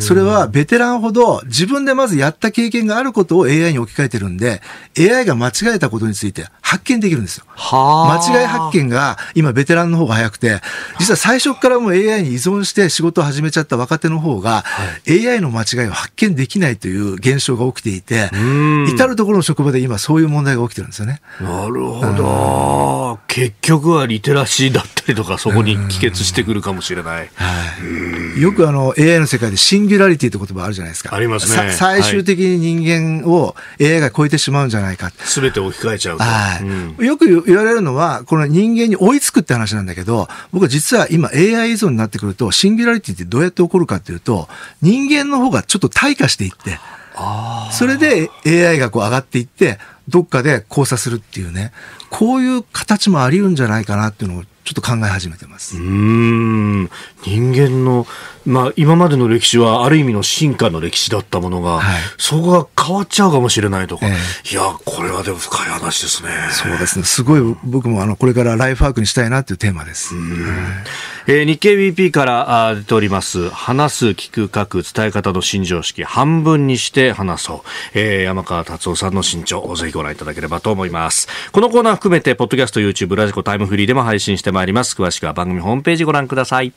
それはベテランほど自分でまずやった経験があることを AI に置き換えてるんで、AI が間違えたことについて発見できるんですよ。間違い発見が今ベテランの方が早くて、実は最初からもう AI に依存して仕事を始めちゃった若手の方が、AI の間違いを発見できないという現象が起きていて、至るところの職場で今そういう問題が起きてるんですよね。なるほど。結局はリテラシーだったりとか、そこに帰結してくるかもしれない。よくあの AI の世界でシンギュラリティって言葉あるじゃないですか。ありますね。最終的に人間を AI が超えてしまうんじゃないか。すべて置き換えちゃうと。よく言われるのは、この人間に追いつくって話なんだけど、僕は実は今 AI 依存になってくると、シンギュラリティってどうやって起こるかっていうと、人間の方がちょっと退化していって、それで AI がこう上がっていって、どっかで交差するっていうね、こういう形もあり得るんじゃないかなっていうのをちょっと考え始めてますうん人間の、まあ、今までの歴史はある意味の進化の歴史だったものが、はい、そこが変わっちゃうかもしれないとか、えー、いやこれはでも深い話ですねそうですねすごい僕もあのこれからライフワークにしたいなっていうテーマです、えー、日経 BP からあ出ております話す聞く書く伝え方の新常識半分にして話そう、えー、山川達夫さんの身長ぜひご覧いただければと思いますこのコーナー含めてポッドキャスト YouTube ラジコタイムフリーでも配信してまいります詳しくは番組ホームページご覧ください